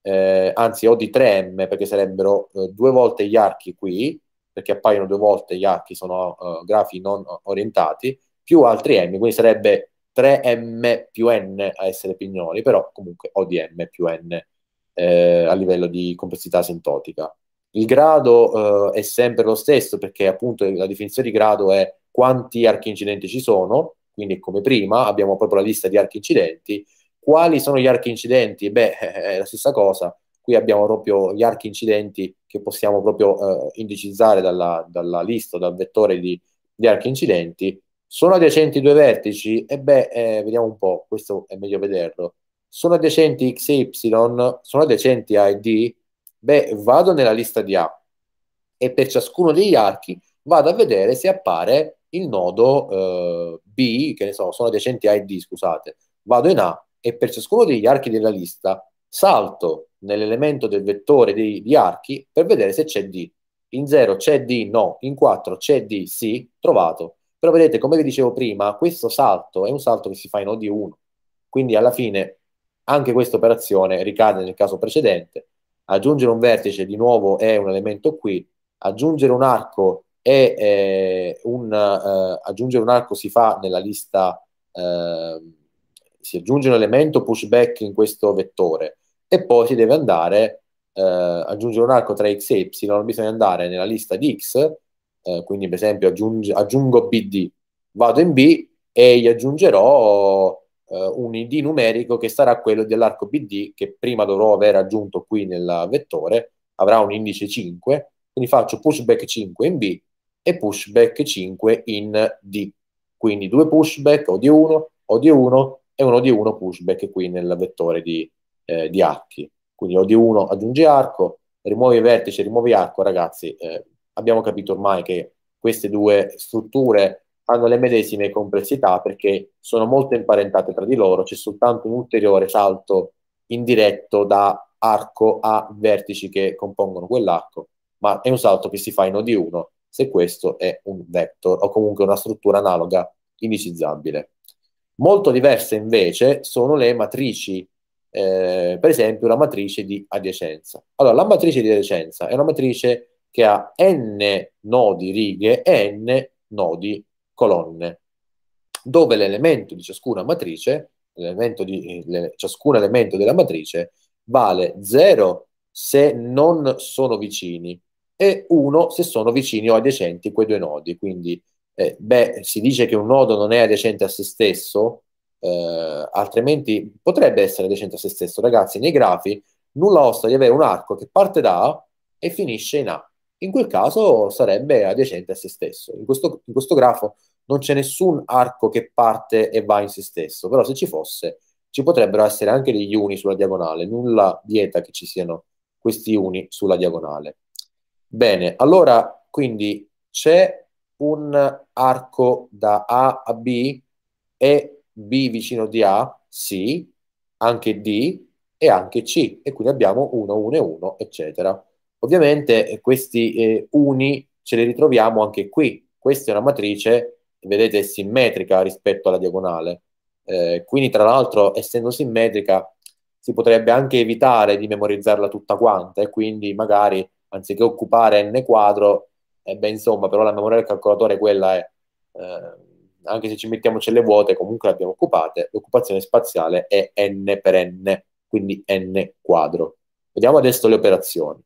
eh, anzi O di 3m perché sarebbero eh, due volte gli archi qui, perché appaiono due volte gli archi, sono eh, grafi non orientati, più altri m, quindi sarebbe 3m più n a essere pignoli, però comunque O di m più n eh, a livello di complessità asintotica Il grado eh, è sempre lo stesso perché appunto la definizione di grado è quanti archi incidenti ci sono, quindi come prima abbiamo proprio la lista di archi incidenti. Quali sono gli archi incidenti? Beh, è la stessa cosa, qui abbiamo proprio gli archi incidenti che possiamo proprio eh, indicizzare dalla, dalla lista, dal vettore di, di, archi incidenti. Sono adiacenti due vertici? E eh beh, eh, vediamo un po', questo è meglio vederlo. Sono adiacenti x e y? Sono adiacenti a e d? Beh, vado nella lista di A e per ciascuno degli archi vado a vedere se appare il nodo eh, B, che ne so, sono adiacenti A e D, scusate, vado in A e per ciascuno degli archi della lista salto nell'elemento del vettore di, di archi per vedere se c'è D. In 0 c'è D, no, in 4 c'è D, sì, trovato. Però vedete, come vi dicevo prima, questo salto è un salto che si fa in O di 1. Quindi alla fine anche questa operazione ricade nel caso precedente. Aggiungere un vertice di nuovo è un elemento qui, aggiungere un arco e eh, un, eh, aggiungere un arco si fa nella lista, eh, si aggiunge un elemento pushback in questo vettore e poi si deve andare, eh, aggiungere un arco tra x e y, bisogna andare nella lista di x, eh, quindi per esempio aggiunge, aggiungo bd, vado in b e gli aggiungerò eh, un id numerico che sarà quello dell'arco bd che prima dovrò aver aggiunto qui nel vettore, avrà un indice 5, quindi faccio pushback 5 in b e pushback 5 in D. Quindi due pushback, o di 1, o di 1 e uno di 1 pushback qui nel vettore di, eh, di archi. Quindi o di 1 aggiungi arco, rimuovi vertice, rimuovi arco, ragazzi, eh, abbiamo capito ormai che queste due strutture hanno le medesime complessità perché sono molto imparentate tra di loro, c'è soltanto un ulteriore salto indiretto da arco a vertici che compongono quell'arco, ma è un salto che si fa in O di 1 se questo è un vector o comunque una struttura analoga indicizzabile. Molto diverse invece sono le matrici, eh, per esempio la matrice di adiacenza. Allora, la matrice di adiacenza è una matrice che ha n nodi righe e n nodi colonne, dove l'elemento di ciascuna matrice, l'elemento di, le, ciascun elemento della matrice, vale 0 se non sono vicini e 1 se sono vicini o adiacenti quei due nodi. Quindi eh, beh, si dice che un nodo non è adiacente a se stesso, eh, altrimenti potrebbe essere adiacente a se stesso. Ragazzi, nei grafi nulla osta di avere un arco che parte da A e finisce in A. In quel caso sarebbe adiacente a se stesso. In questo, in questo grafo non c'è nessun arco che parte e va in se stesso, però se ci fosse ci potrebbero essere anche degli uni sulla diagonale, nulla vieta che ci siano questi uni sulla diagonale. Bene, allora quindi c'è un arco da A a B e B vicino di A, sì, anche D e anche C e quindi abbiamo 1, 1 e 1 eccetera. Ovviamente eh, questi eh, uni ce li ritroviamo anche qui, questa è una matrice, vedete, simmetrica rispetto alla diagonale, eh, quindi tra l'altro essendo simmetrica si potrebbe anche evitare di memorizzarla tutta quanta e quindi magari anziché occupare n quadro, e beh, insomma, però la memoria del calcolatore quella è, eh, anche se ci mettiamo celle vuote, comunque le abbiamo occupate, l'occupazione spaziale è n per n, quindi n quadro. Vediamo adesso le operazioni.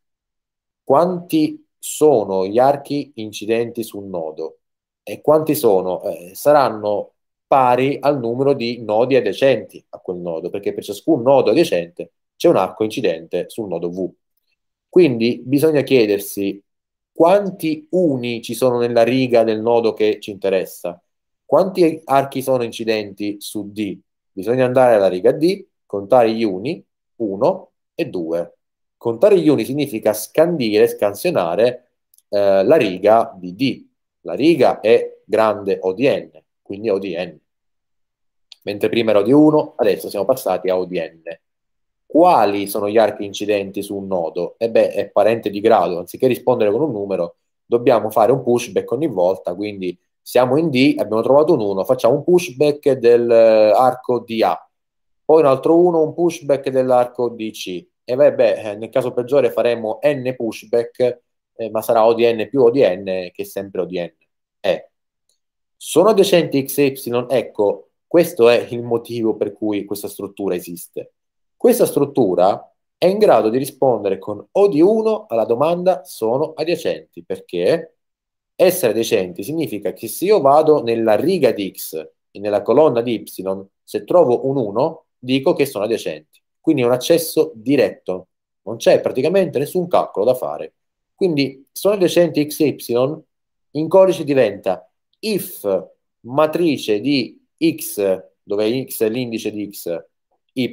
Quanti sono gli archi incidenti su un nodo? E quanti sono? Eh, saranno pari al numero di nodi adiacenti a quel nodo, perché per ciascun nodo adiacente c'è un arco incidente sul nodo V. Quindi bisogna chiedersi quanti uni ci sono nella riga del nodo che ci interessa, quanti archi sono incidenti su D. Bisogna andare alla riga D, contare gli uni, 1 e 2. Contare gli uni significa scandire, scansionare eh, la riga di D. La riga è grande O di N, quindi O di N. Mentre prima era O di 1, adesso siamo passati a O di N quali sono gli archi incidenti su un nodo? E beh, è parente di grado, anziché rispondere con un numero, dobbiamo fare un pushback ogni volta, quindi siamo in D, abbiamo trovato un 1, facciamo un pushback dell'arco eh, di A, poi un altro 1, un pushback dell'arco di C, e beh, beh, nel caso peggiore faremo n pushback, eh, ma sarà o di n più o di n, che è sempre o di n. Eh. Sono adiacenti x e y, ecco, questo è il motivo per cui questa struttura esiste questa struttura è in grado di rispondere con O di 1 alla domanda sono adiacenti, perché essere adiacenti significa che se io vado nella riga di X e nella colonna di Y, se trovo un 1, dico che sono adiacenti. Quindi è un accesso diretto, non c'è praticamente nessun calcolo da fare. Quindi sono adiacenti X e Y, in codice diventa if matrice di X, dove X è l'indice di X, Y,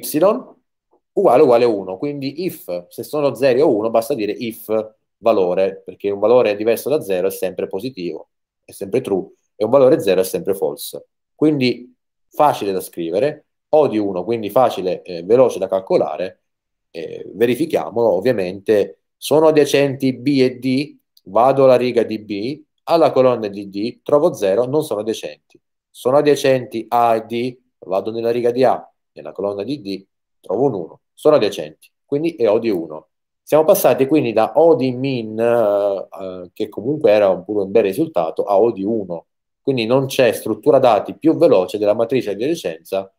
uguale uguale 1, quindi if, se sono 0 o 1 basta dire if valore, perché un valore diverso da 0 è sempre positivo, è sempre true, e un valore 0 è sempre false. Quindi facile da scrivere, o di 1, quindi facile e eh, veloce da calcolare, eh, verifichiamolo, ovviamente sono adiacenti B e D, vado alla riga di B, alla colonna di D, trovo 0, non sono adiacenti. Sono adiacenti A e D, vado nella riga di A, nella colonna di D, trovo un 1 sono adiacenti, quindi è O di 1. Siamo passati quindi da O di min, eh, eh, che comunque era un, pure un bel risultato, a O di 1. Quindi non c'è struttura dati più veloce della matrice di adiacenza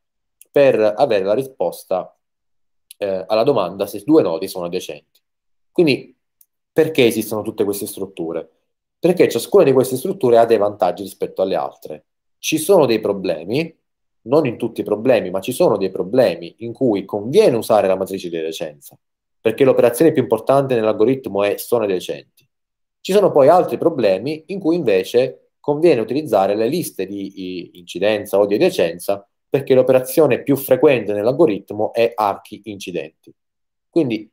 per avere la risposta eh, alla domanda se due nodi sono adiacenti. Quindi perché esistono tutte queste strutture? Perché ciascuna di queste strutture ha dei vantaggi rispetto alle altre. Ci sono dei problemi non in tutti i problemi, ma ci sono dei problemi in cui conviene usare la matrice di decenza, perché l'operazione più importante nell'algoritmo è sono decenti. Ci sono poi altri problemi in cui invece conviene utilizzare le liste di incidenza o di decenza, perché l'operazione più frequente nell'algoritmo è archi incidenti. Quindi,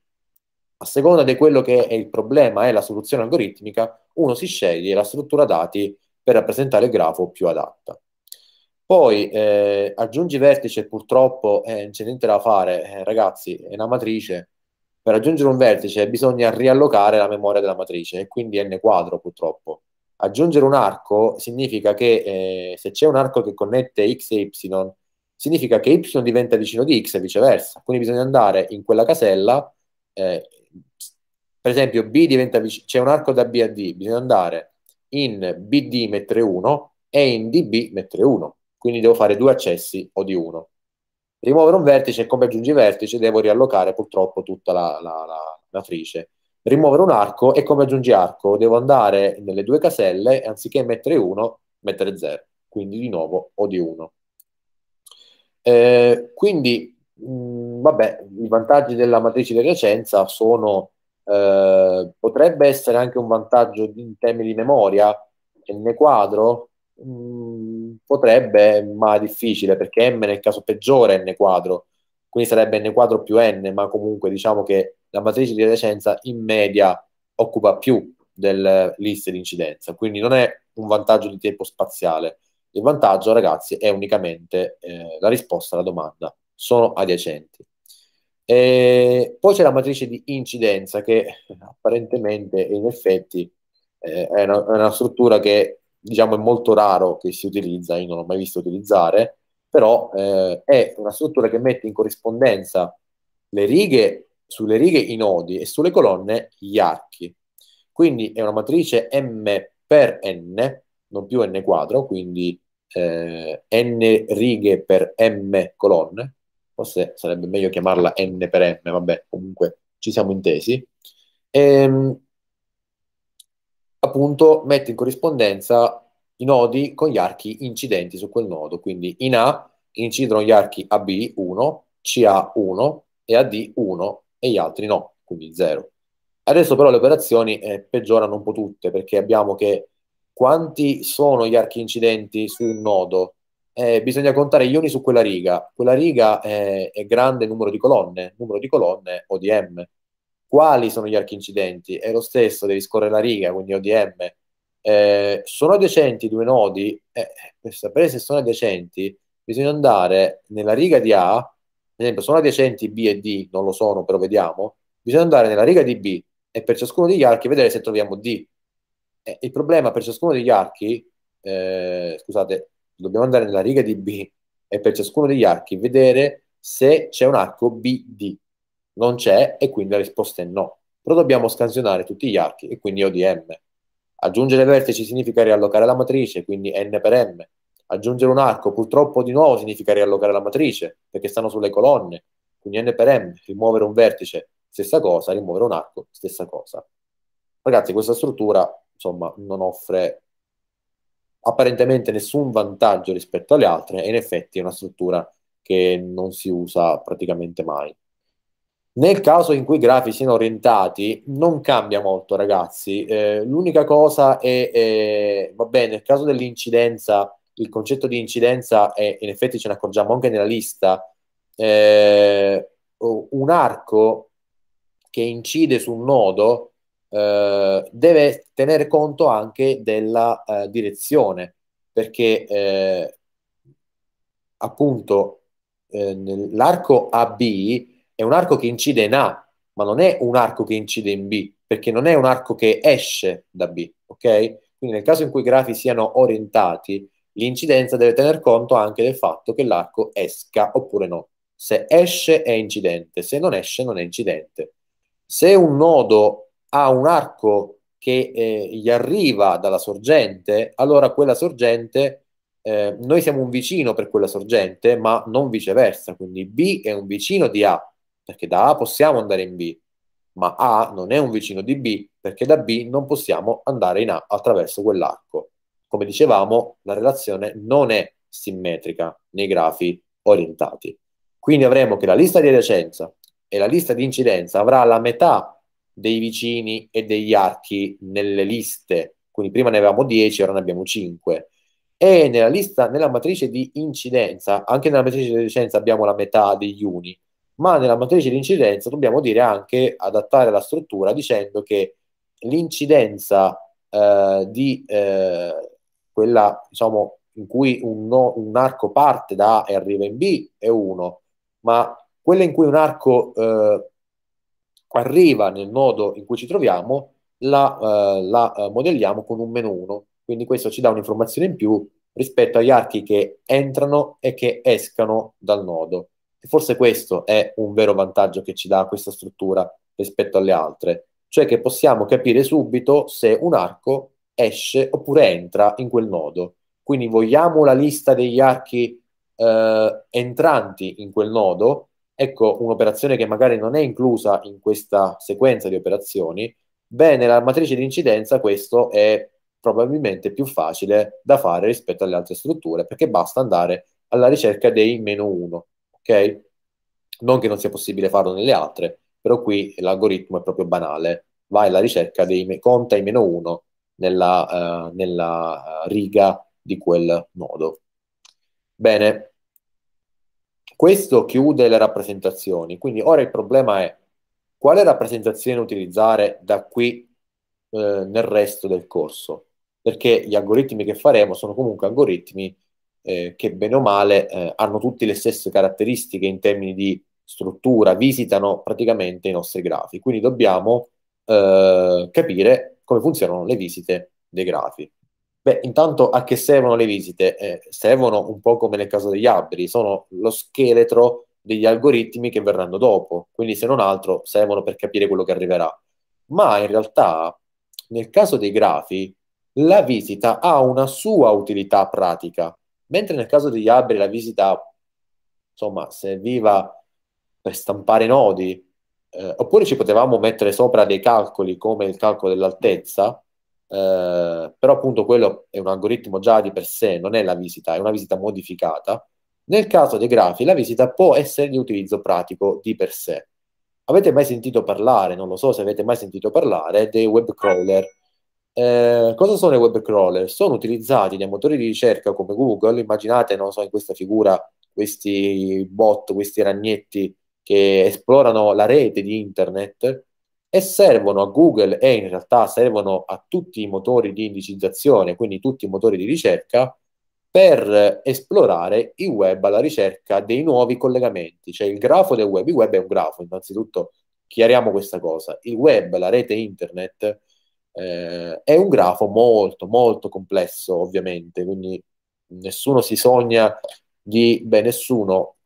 a seconda di quello che è il problema e la soluzione algoritmica, uno si sceglie la struttura dati per rappresentare il grafo più adatta. Poi eh, aggiungi vertice, purtroppo eh, non c'è niente da fare, eh, ragazzi, è una matrice. Per raggiungere un vertice bisogna riallocare la memoria della matrice, e quindi n quadro purtroppo. Aggiungere un arco significa che eh, se c'è un arco che connette x e y, significa che y diventa vicino di x e viceversa. Quindi bisogna andare in quella casella, eh, per esempio B diventa c'è un arco da B a D, bisogna andare in BD mettere 1 e in DB mettere 1 quindi devo fare due accessi o di uno. Rimuovere un vertice, come aggiungi vertice, devo riallocare purtroppo tutta la, la, la matrice. Rimuovere un arco e come aggiungi arco, devo andare nelle due caselle e anziché mettere 1, mettere 0, quindi di nuovo o di 1. Eh, quindi, mh, mm, vabbè, i vantaggi della matrice di adiacenza sono, eh, potrebbe essere anche un vantaggio in termini di memoria, nel quadro mh, mm, potrebbe, ma è difficile perché m nel caso peggiore è n quadro, quindi sarebbe n quadro più n, ma comunque diciamo che la matrice di adiacenza in media occupa più del list di incidenza, quindi non è un vantaggio di tempo spaziale. Il vantaggio, ragazzi, è unicamente eh, la risposta alla domanda. Sono adiacenti. E poi c'è la matrice di incidenza che apparentemente in effetti eh, è, una, è, una, struttura che diciamo è molto raro che si utilizza, io non l'ho mai visto utilizzare, però eh, è una struttura che mette in corrispondenza le righe, sulle righe i nodi e sulle colonne gli archi. Quindi è una matrice M per N, non più N quadro, quindi eh, N righe per M colonne, forse sarebbe meglio chiamarla N per M, vabbè, comunque ci siamo intesi. Ehm, appunto mette in corrispondenza i nodi con gli archi incidenti su quel nodo, quindi in A incidono gli archi AB 1, CA 1 e AD 1 e gli altri no, quindi 0. Adesso però le operazioni eh, peggiorano un po' tutte perché abbiamo che quanti sono gli archi incidenti su un nodo? Eh, bisogna contare gli ioni su quella riga. Quella riga eh, è grande numero di colonne, numero di colonne o di M, quali sono gli archi incidenti? È lo stesso, devi scorrere la riga, quindi ODM. Eh, sono adiacenti due nodi? Eh, per sapere se sono adiacenti bisogna andare nella riga di A, ad esempio sono adiacenti B e D, non lo sono, però vediamo, bisogna andare nella riga di B e per ciascuno degli archi vedere se troviamo D. Eh, il problema per ciascuno degli archi, eh, scusate, dobbiamo andare nella riga di B e per ciascuno degli archi vedere se c'è un arco BD non c'è e quindi la risposta è no. Però dobbiamo scansionare tutti gli archi e quindi ODM. Aggiungere vertici significa riallocare la matrice, quindi N per M. Aggiungere un arco purtroppo di nuovo significa riallocare la matrice, perché stanno sulle colonne, quindi N per M. Rimuovere un vertice, stessa cosa, rimuovere un arco, stessa cosa. Ragazzi, questa struttura, insomma, non offre apparentemente nessun vantaggio rispetto alle altre e in effetti è una struttura che non si usa praticamente mai. Nel caso in cui i grafi siano orientati, non cambia molto, ragazzi. Eh, l'unica cosa è, eh, vabbè, nel caso dell'incidenza, il concetto di incidenza è, in effetti ce ne accorgiamo anche nella lista, eh, un arco che incide su un nodo eh, deve tenere conto anche della eh, direzione, perché eh, appunto nell'arco AB è un arco che incide in A, ma non è un arco che incide in B, perché non è un arco che esce da B, ok? Quindi nel caso in cui i grafi siano orientati, l'incidenza deve tener conto anche del fatto che l'arco esca oppure no. Se esce è incidente, se non esce non è incidente. Se un nodo ha un arco che eh, gli arriva dalla sorgente, allora quella sorgente, eh, noi siamo un vicino per quella sorgente, ma non viceversa, quindi B è un vicino di A, perché da A possiamo andare in B, ma A non è un vicino di B perché da B non possiamo andare in A attraverso quell'arco. Come dicevamo, la relazione non è simmetrica nei grafi orientati. Quindi avremo che la lista di adiacenza e la lista di incidenza avrà la metà dei vicini e degli archi nelle liste. Quindi prima ne avevamo 10, ora ne abbiamo 5. E nella lista, nella matrice di incidenza, anche nella matrice di adiacenza abbiamo la metà degli uni, ma nella matrice di incidenza dobbiamo dire anche adattare la struttura dicendo che l'incidenza eh, di eh, quella diciamo, in cui un, no, un, arco parte da A e arriva in B è 1, ma quella in cui un arco eh, arriva nel nodo in cui ci troviamo la, eh, la eh, modelliamo con un meno 1. Quindi questo ci dà un'informazione in più rispetto agli archi che entrano e che escano dal nodo. E forse questo è un vero vantaggio che ci dà questa struttura rispetto alle altre, cioè che possiamo capire subito se un arco esce oppure entra in quel nodo. Quindi vogliamo la lista degli archi eh, entranti in quel nodo, ecco un'operazione che magari non è inclusa in questa sequenza di operazioni, beh, nella matrice di incidenza questo è probabilmente più facile da fare rispetto alle altre strutture, perché basta andare alla ricerca dei meno 1 ok? Non che non sia possibile farlo nelle altre, però qui l'algoritmo è proprio banale, vai alla ricerca dei conta i meno 1 nella, uh, nella eh, riga di quel nodo. Bene, questo chiude le rappresentazioni, quindi ora il problema è quale rappresentazione utilizzare da qui eh, nel resto del corso, perché gli algoritmi che faremo sono comunque algoritmi eh, che bene o male eh, hanno tutte le stesse caratteristiche in termini di struttura, visitano praticamente i nostri grafi. Quindi dobbiamo eh, capire come funzionano le visite dei grafi. Beh, intanto a che servono le visite? Eh, servono un po' come nel caso degli alberi, sono lo scheletro degli algoritmi che verranno dopo, quindi se non altro servono per capire quello che arriverà. Ma in realtà, nel caso dei grafi, la visita ha una sua utilità pratica, Mentre nel caso degli alberi la visita, insomma, serviva per stampare nodi, eh, oppure ci potevamo mettere sopra dei calcoli come il calcolo dell'altezza, eh, però appunto quello è un algoritmo già di per sé, non è la visita, è una visita modificata. Nel caso dei grafi, la visita può essere di utilizzo pratico di per sé. Avete mai sentito parlare, non lo so se avete mai sentito parlare, dei web crawler eh, cosa sono i web crawler? Sono utilizzati dai motori di ricerca come Google, immaginate, non so, in questa figura questi bot, questi ragnetti che esplorano la rete di internet e servono a Google e in realtà servono a tutti i motori di indicizzazione, quindi tutti i motori di ricerca, per esplorare il web alla ricerca dei nuovi collegamenti, cioè il grafo del web. Il web è un grafo, innanzitutto chiariamo questa cosa. Il web, la rete internet, eh, è un grafo molto, molto complesso, ovviamente, quindi nessuno si sogna di, beh, nessuno,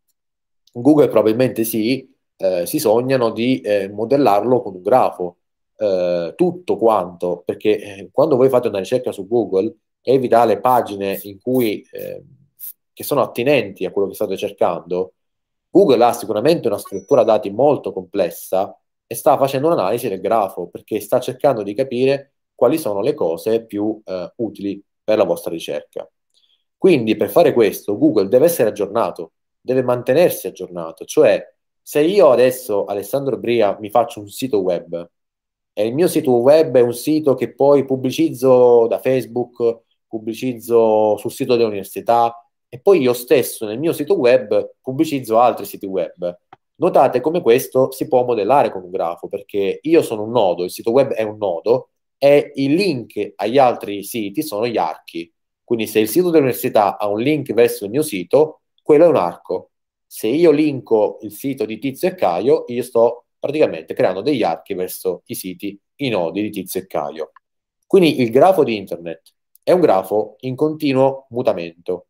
Google probabilmente sì, eh, si sognano di eh, modellarlo con un grafo, eh, tutto quanto, perché eh, quando voi fate una ricerca su Google, e vi dà le pagine in cui, ehm, che sono attinenti a quello che state cercando, Google ha sicuramente una struttura dati molto complessa, e sta facendo un'analisi del grafo perché sta cercando di capire quali sono le cose più eh, utili per la vostra ricerca. Quindi per fare questo Google deve essere aggiornato, deve mantenersi aggiornato, cioè se io adesso, Alessandro Bria, mi faccio un sito web e il mio sito web è un sito che poi pubblicizzo da Facebook, pubblicizzo sul sito dell'università e poi io stesso nel mio sito web pubblicizzo altri siti web Notate come questo si può modellare con un grafo, perché io sono un nodo, il sito web è un nodo, e i link agli altri siti sono gli archi. Quindi se il sito dell'università ha un link verso il mio sito, quello è un arco. Se io linko il sito di Tizio e Caio, io sto praticamente creando degli archi verso i siti, i nodi di Tizio e Caio. Quindi il grafo di internet è un grafo in continuo mutamento.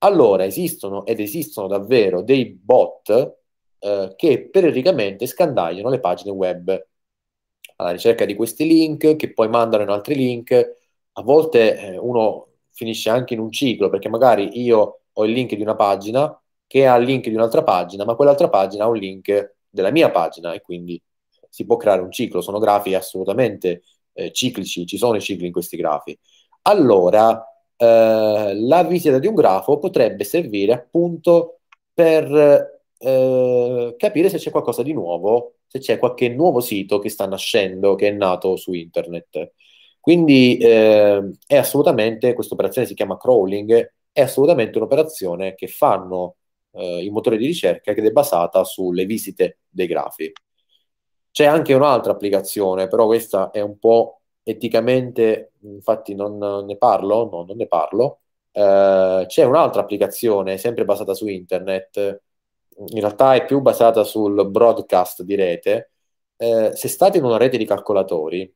Allora esistono ed esistono davvero dei bot eh, che periodicamente scandagliano le pagine web alla ricerca di questi link che poi mandano in altri link. A volte eh, uno finisce anche in un ciclo perché magari io ho il link di una pagina che ha il link di un'altra pagina, ma quell'altra pagina ha un link della mia pagina e quindi si può creare un ciclo. Sono grafi assolutamente eh, ciclici, ci sono i cicli in questi grafi. Allora, eh, la visita di un grafo potrebbe servire appunto per eh, capire se c'è qualcosa di nuovo, se c'è qualche nuovo sito che sta nascendo, che è nato su internet. Quindi eh, è assolutamente, questa operazione si chiama crawling, è assolutamente un'operazione che fanno eh, i motori di ricerca ed è basata sulle visite dei grafi. C'è anche un'altra applicazione, però questa è un po' eticamente, infatti non ne parlo, no, non ne parlo. Eh, c'è un'altra applicazione sempre basata su internet in realtà è più basata sul broadcast di rete, eh, se state in una rete di calcolatori,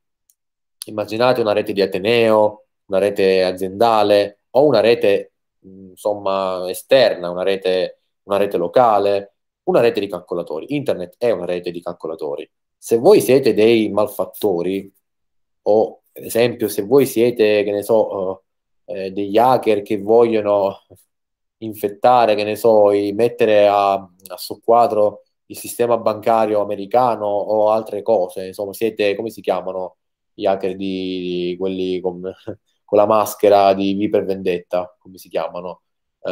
immaginate una rete di Ateneo, una rete aziendale o una rete insomma esterna, una rete, una rete locale, una rete di calcolatori. Internet è una rete di calcolatori. Se voi siete dei malfattori o per esempio se voi siete, che ne so, eh, degli hacker che vogliono infettare, che ne so, mettere a, a soqquadro il sistema bancario americano o altre cose, insomma, siete, come si chiamano gli hacker di, di quelli con, con, la maschera di Viper Vendetta, come si chiamano? Eh,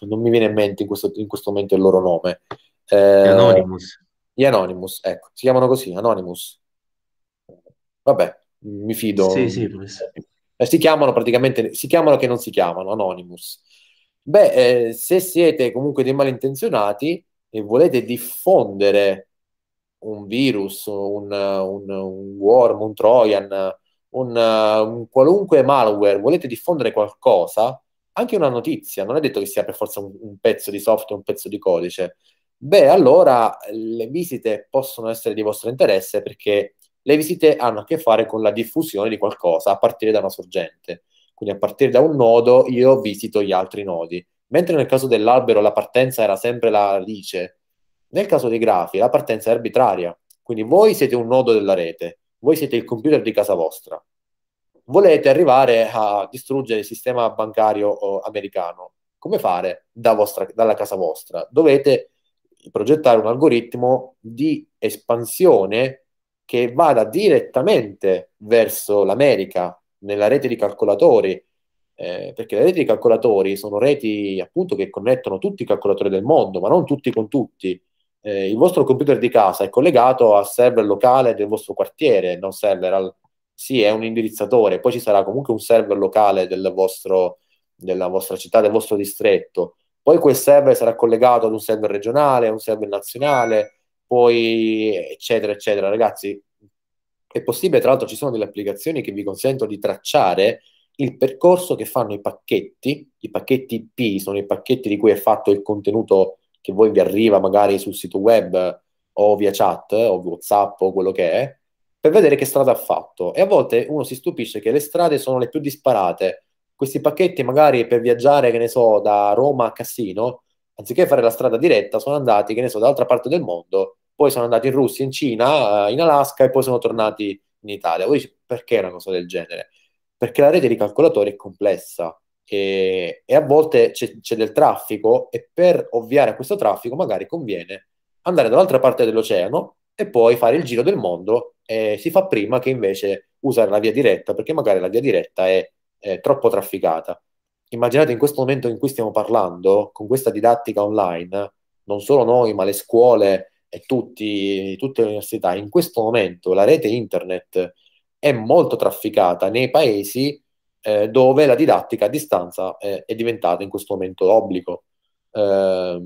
non mi viene in mente in questo, in questo momento il loro nome. Eh, Anonymous. Gli Anonymous, ecco, si chiamano così, Anonymous. Vabbè, mi fido. Sì, sì, eh, si chiamano praticamente, si chiamano che non si chiamano, Anonymous. Beh, eh, se siete comunque dei malintenzionati e volete diffondere un virus, un, un, un worm, un trojan, un, un, qualunque malware, volete diffondere qualcosa, anche una notizia, non è detto che sia per forza un, pezzo di software, un pezzo di codice. Beh, allora le visite possono essere di vostro interesse perché le visite hanno a che fare con la diffusione di qualcosa a partire da una sorgente. Quindi a partire da un nodo io visito gli altri nodi. Mentre nel caso dell'albero la partenza era sempre la radice, nel caso dei grafi la partenza è arbitraria. Quindi voi siete un nodo della rete, voi siete il computer di casa vostra. Volete arrivare a distruggere il sistema bancario americano. Come fare da vostra, dalla casa vostra? Dovete progettare un algoritmo di espansione che vada direttamente verso l'America, nella rete di calcolatori, eh, perché le reti di calcolatori sono reti appunto che connettono tutti i calcolatori del mondo, ma non tutti con tutti. Eh, il vostro computer di casa è collegato al server locale del vostro quartiere, non server al... Sì, è un indirizzatore, poi ci sarà comunque un server locale del vostro, della vostra città, del vostro distretto. Poi quel server sarà collegato ad un server regionale, a un server nazionale, poi eccetera, eccetera. Ragazzi, è possibile, tra l'altro ci sono delle applicazioni che vi consentono di tracciare il percorso che fanno i pacchetti, i pacchetti P sono i pacchetti di cui è fatto il contenuto che voi vi arriva magari sul sito web o via chat o WhatsApp o quello che è, per vedere che strada ha fatto. E a volte uno si stupisce che le strade sono le più disparate. Questi pacchetti magari per viaggiare, che ne so, da Roma a Cassino, anziché fare la strada diretta, sono andati, che ne so, dall'altra parte del mondo poi sono andati in Russia, in Cina, eh, in Alaska e poi sono tornati in Italia. Voi dici, perché una cosa del genere? Perché la rete di calcolatori è complessa e, e a volte c'è, c'è, del traffico e per ovviare a questo traffico magari conviene andare dall'altra parte dell'oceano e poi fare il giro del mondo e si fa prima che invece usare la via diretta perché magari la via diretta è, è troppo trafficata. Immaginate in questo momento in cui stiamo parlando, con questa didattica online, non solo noi ma le scuole e tutti, tutte le università, in questo momento la rete internet è molto trafficata nei paesi eh, dove la didattica a distanza eh, è diventata in questo momento obbligo. Eh,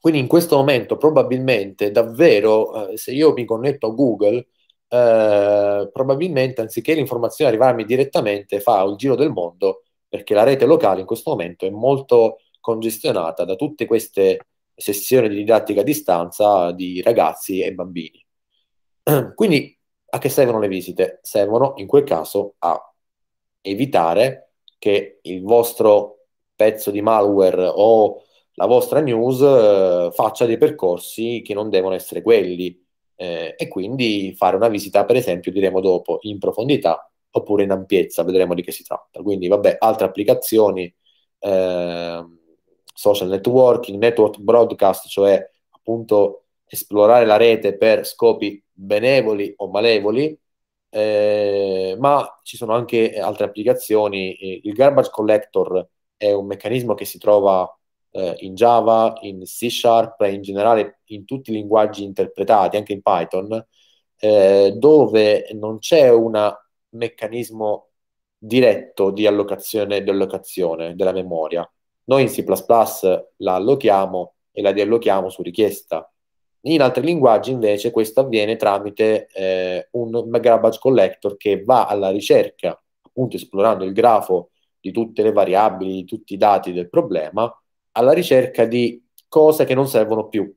quindi in questo momento probabilmente davvero eh, se io mi connetto a Google, eh, probabilmente anziché l'informazione arrivarmi direttamente fa il giro del mondo perché la rete locale in questo momento è molto congestionata da tutte queste sessione di didattica a distanza di ragazzi e bambini. Quindi a che servono le visite? Servono in quel caso a evitare che il vostro pezzo di malware o la vostra news eh, faccia dei percorsi che non devono essere quelli eh, e quindi fare una visita, per esempio, diremo dopo, in profondità oppure in ampiezza, vedremo di che si tratta. Quindi, vabbè, altre applicazioni. Eh, social networking, network broadcast, cioè appunto esplorare la rete per scopi benevoli o malevoli, eh, ma ci sono anche altre applicazioni. Il garbage collector è un meccanismo che si trova eh, in Java, in C Sharp, in generale in tutti i linguaggi interpretati, anche in Python, eh, dove non c'è un meccanismo diretto di allocazione e allocazione della memoria, noi in C++ la allochiamo e la deallochiamo su richiesta. In altri linguaggi invece questo avviene tramite eh, un garbage collector che va alla ricerca, appunto esplorando il grafo di tutte le variabili, di tutti i dati del problema, alla ricerca di cose che non servono più.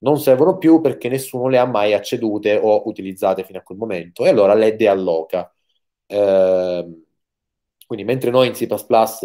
Non servono più perché nessuno le ha mai accedute o utilizzate fino a quel momento e allora le dealloca. Eh, quindi mentre noi in C++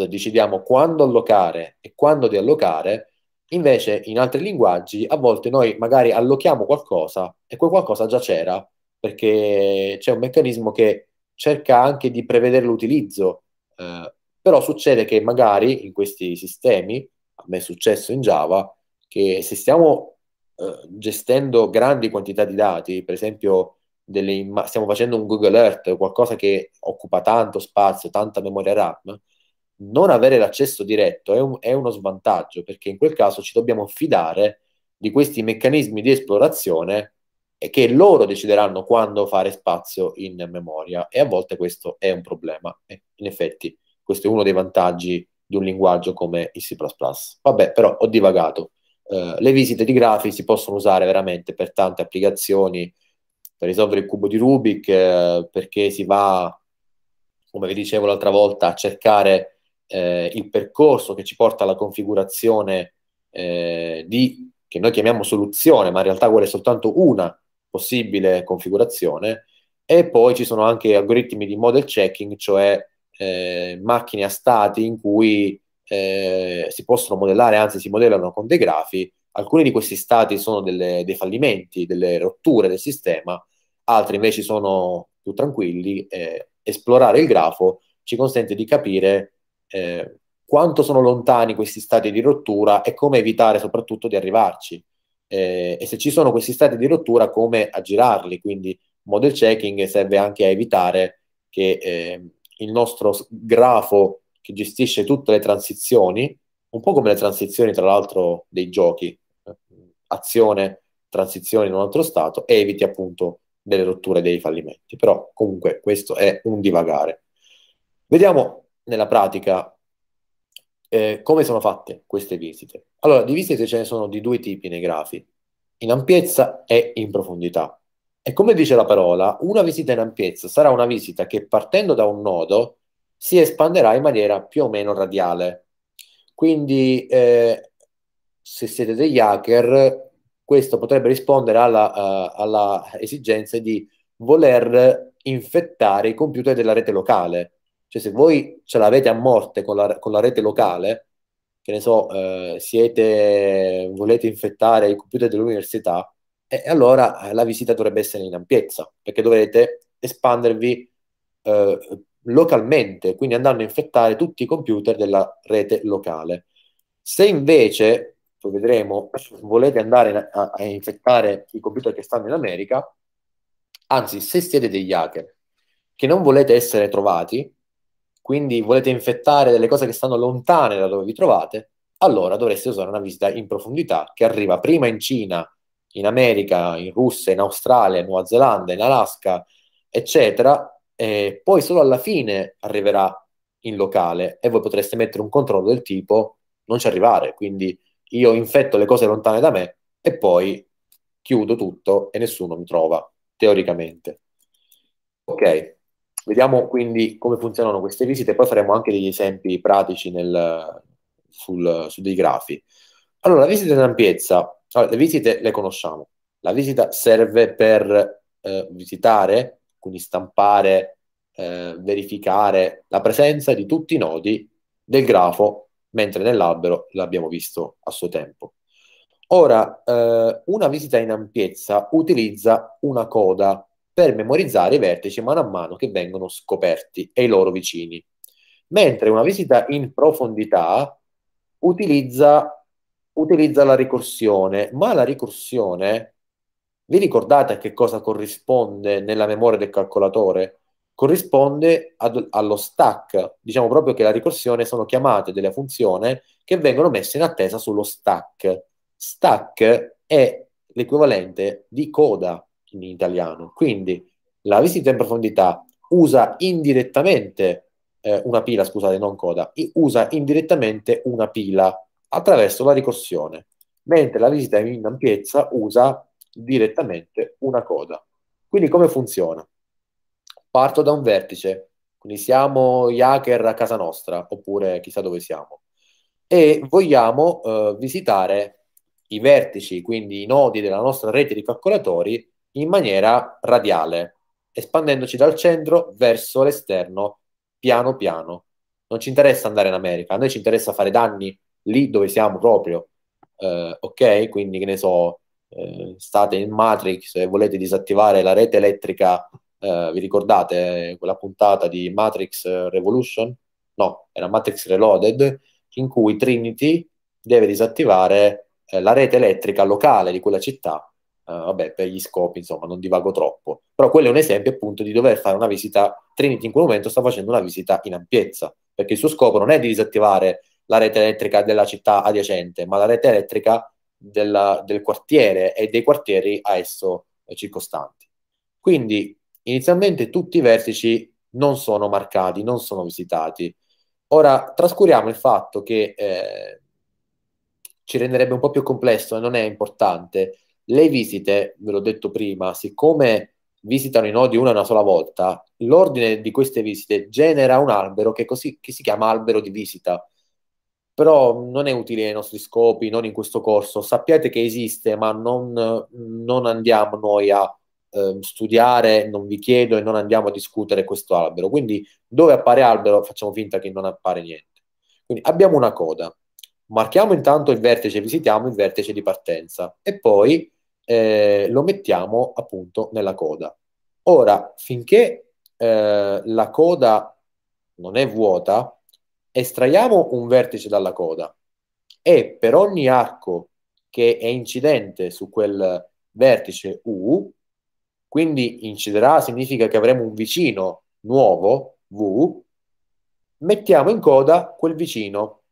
decidiamo quando allocare e quando deallocare, invece in altri linguaggi a volte noi magari allochiamo qualcosa e quel qualcosa già c'era, perché c'è un meccanismo che cerca anche di prevedere l'utilizzo, eh, però succede che magari in questi sistemi, a me è successo in Java, che se stiamo eh, gestendo grandi quantità di dati, per esempio delle imm- stiamo facendo un Google Earth, qualcosa che occupa tanto spazio, tanta memoria RAM, non avere l'accesso diretto è, un- è uno svantaggio, perché in quel caso ci dobbiamo fidare di questi meccanismi di esplorazione e che loro decideranno quando fare spazio in memoria e a volte questo è un problema. E in effetti questo è uno dei vantaggi di un linguaggio come il C++. Vabbè, però ho divagato. Uh, le visite di grafi si possono usare veramente per tante applicazioni, per risolvere il cubo di Rubik, eh, perché si va, come vi dicevo l'altra volta, a cercare eh, il percorso che ci porta alla configurazione eh, di, che noi chiamiamo soluzione, ma in realtà quella è soltanto una possibile configurazione, e poi ci sono anche algoritmi di model checking, cioè eh, macchine a stati in cui eh, si possono modellare, anzi si modellano con dei grafi, Alcuni di questi stati sono delle, dei fallimenti, delle rotture del sistema, altri invece sono più tranquilli. Eh, esplorare il grafo ci consente di capire eh, quanto sono lontani questi stati di rottura e come evitare soprattutto di arrivarci. Eh, e se ci sono questi stati di rottura, come aggirarli. Quindi model checking serve anche a evitare che eh, il nostro grafo che gestisce tutte le transizioni, un po' come le transizioni tra l'altro dei giochi, azione, transizione in un altro stato eviti appunto delle rotture dei fallimenti. Però comunque questo è un divagare. Vediamo nella pratica eh, come sono fatte queste visite. Allora, di visite ce ne sono di due tipi nei grafi, in ampiezza e in profondità. E come dice la parola, una visita in ampiezza sarà una visita che partendo da un nodo si espanderà in maniera più o meno radiale. Quindi eh, se siete degli hacker questo potrebbe rispondere alla, uh, alla esigenza di voler infettare i computer della rete locale. Cioè se voi ce l'avete a morte con la, con la rete locale, che ne so, eh, siete, volete infettare i computer dell'università, e eh, allora la visita dovrebbe essere in ampiezza, perché dovrete espandervi eh, localmente, quindi andando a infettare tutti i computer della rete locale. Se invece poi vedremo, volete andare a, a infettare i computer che stanno in America, anzi se siete degli hacker che non volete essere trovati, quindi volete infettare delle cose che stanno lontane da dove vi trovate, allora dovreste usare una visita in profondità che arriva prima in Cina, in America, in Russia, in Australia, in Nuova Zelanda, in Alaska, eccetera, e poi solo alla fine arriverà in locale e voi potreste mettere un controllo del tipo non ci arrivare, quindi io infetto le cose lontane da me e poi chiudo tutto e nessuno mi trova, teoricamente. Ok, vediamo quindi come funzionano queste visite, poi faremo anche degli esempi pratici nel, sul, su dei grafi. Allora, la visita in ampiezza, allora, le visite le conosciamo, la visita serve per eh, visitare, quindi stampare, eh, verificare la presenza di tutti i nodi del grafo mentre nell'albero l'abbiamo visto a suo tempo. Ora, eh, una visita in ampiezza utilizza una coda per memorizzare i vertici mano a mano che vengono scoperti e i loro vicini, mentre una visita in profondità utilizza, utilizza la ricorsione, ma la ricorsione, vi ricordate a che cosa corrisponde nella memoria del calcolatore? corrisponde ad, allo stack, diciamo proprio che la ricorsione sono chiamate della funzione che vengono messe in attesa sullo stack. Stack è l'equivalente di coda in italiano, quindi la visita in profondità usa indirettamente eh, una pila, scusate, non coda, usa indirettamente una pila attraverso la ricorsione, mentre la visita in ampiezza usa direttamente una coda. Quindi come funziona? parto da un vertice, quindi siamo gli hacker a casa nostra, oppure chissà dove siamo, e vogliamo eh, visitare i vertici, quindi i nodi della nostra rete di calcolatori, in maniera radiale, espandendoci dal centro verso l'esterno, piano piano. Non ci interessa andare in America, a noi ci interessa fare danni lì dove siamo proprio, eh, ok? Quindi, che ne so, eh, state in Matrix e volete disattivare la rete elettrica eh, vi ricordate quella puntata di Matrix eh, Revolution? No, era Matrix Reloaded, in cui Trinity deve disattivare eh, la rete elettrica locale di quella città. Eh, vabbè, per gli scopi, insomma, non divago troppo. Però quello è un esempio appunto di dover fare una visita. Trinity in quel momento sta facendo una visita in ampiezza, perché il suo scopo non è di disattivare la rete elettrica della città adiacente, ma la rete elettrica della, del quartiere e dei quartieri a esso eh, circostanti. Quindi Inizialmente tutti i vertici non sono marcati, non sono visitati. Ora, trascuriamo il fatto che eh, ci renderebbe un po' più complesso e non è importante. Le visite, ve l'ho detto prima, siccome visitano i nodi una una sola volta, l'ordine di queste visite genera un albero che, così, che si chiama albero di visita. Però non è utile ai nostri scopi, non in questo corso. Sappiate che esiste, ma non, non andiamo noi a eh, studiare, non vi chiedo e non andiamo a discutere questo albero. Quindi dove appare albero facciamo finta che non appare niente. Quindi abbiamo una coda, marchiamo intanto il vertice, visitiamo il vertice di partenza e poi eh, lo mettiamo appunto nella coda. Ora, finché eh, la coda non è vuota, estraiamo un vertice dalla coda e per ogni arco che è incidente su quel vertice U, quindi inciderà significa che avremo un vicino nuovo, V, mettiamo in coda quel vicino,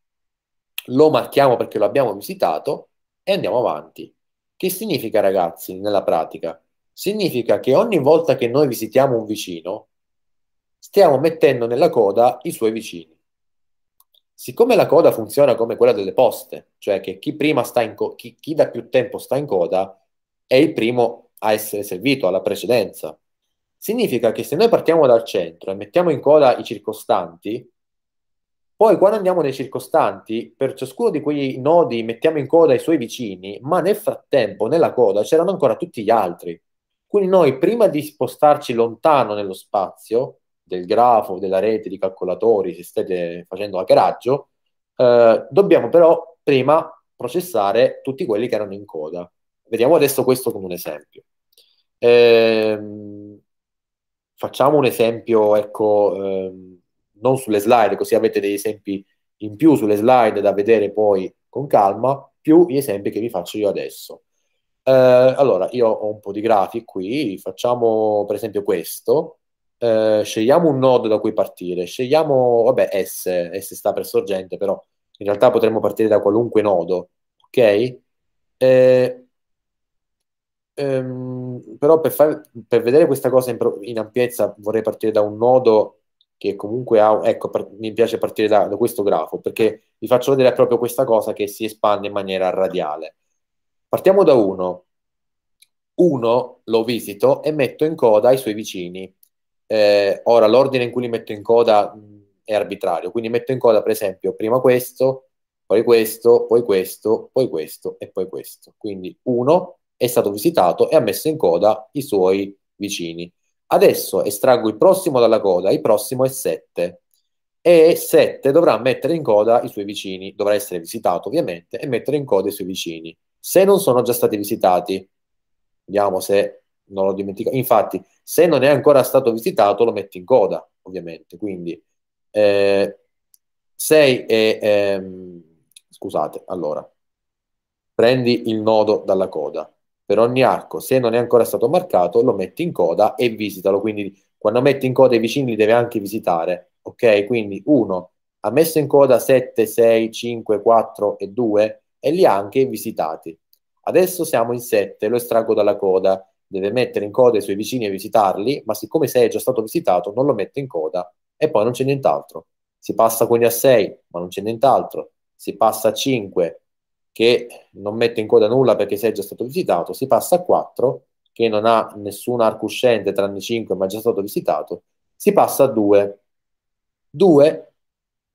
lo marchiamo perché lo abbiamo visitato e andiamo avanti. Che significa ragazzi nella pratica? Significa che ogni volta che noi visitiamo un vicino, stiamo mettendo nella coda i suoi vicini. Siccome la coda funziona come quella delle poste, cioè che chi, prima sta in co- chi, chi da più tempo sta in coda è il primo a essere servito alla precedenza. Significa che se noi partiamo dal centro e mettiamo in coda i circostanti, poi quando andiamo nei circostanti, per ciascuno di quei nodi mettiamo in coda i suoi vicini, ma nel frattempo nella coda c'erano ancora tutti gli altri. Quindi noi prima di spostarci lontano nello spazio del grafo, della rete di calcolatori, se state facendo hackeraggio, eh, dobbiamo però prima processare tutti quelli che erano in coda. Vediamo adesso questo come un esempio. Eh, facciamo un esempio, ecco, eh, non sulle slide, così avete degli esempi in più sulle slide da vedere poi con calma, più gli esempi che vi faccio io adesso. Eh, allora, io ho un po' di grafi qui, facciamo per esempio questo, eh, scegliamo un nodo da cui partire, scegliamo, vabbè, S, S sta per sorgente, però in realtà potremmo partire da qualunque nodo, ok? Eh, ehm, però per, far, per, vedere questa cosa in, in, ampiezza vorrei partire da un nodo che comunque ha, ecco, per, mi piace partire da, da, questo grafo, perché vi faccio vedere proprio questa cosa che si espande in maniera radiale. Partiamo da 1. 1 lo visito e metto in coda i suoi vicini. Eh, ora, l'ordine in cui li metto in coda è arbitrario. Quindi metto in coda, per esempio, prima questo, poi questo, poi questo, poi questo e poi questo. Quindi 1 è stato visitato e ha messo in coda i suoi vicini. Adesso estraggo il prossimo dalla coda, il prossimo è 7 e 7 dovrà mettere in coda i suoi vicini, dovrà essere visitato ovviamente e mettere in coda i suoi vicini. Se non sono già stati visitati, vediamo se non lo dimenticato, infatti se non è ancora stato visitato lo metti in coda ovviamente, quindi 6 eh, e... Ehm, scusate, allora, prendi il nodo dalla coda, per ogni arco, se non è ancora stato marcato, lo metti in coda e visitalo. Quindi quando metti in coda i vicini li deve anche visitare. Ok? Quindi 1 ha messo in coda 7, 6, 5, 4 e 2 e li ha anche visitati. Adesso siamo in 7, lo estraggo dalla coda, deve mettere in coda i suoi vicini e visitarli, ma siccome 6 è già stato visitato non lo mette in coda e poi non c'è nient'altro. Si passa quindi a 6, ma non c'è nient'altro. Si passa a 5, che non mette in coda nulla perché si è già stato visitato, si passa a 4 che non ha nessun arco uscente tranne 5 ma è già stato visitato, si passa a 2. 2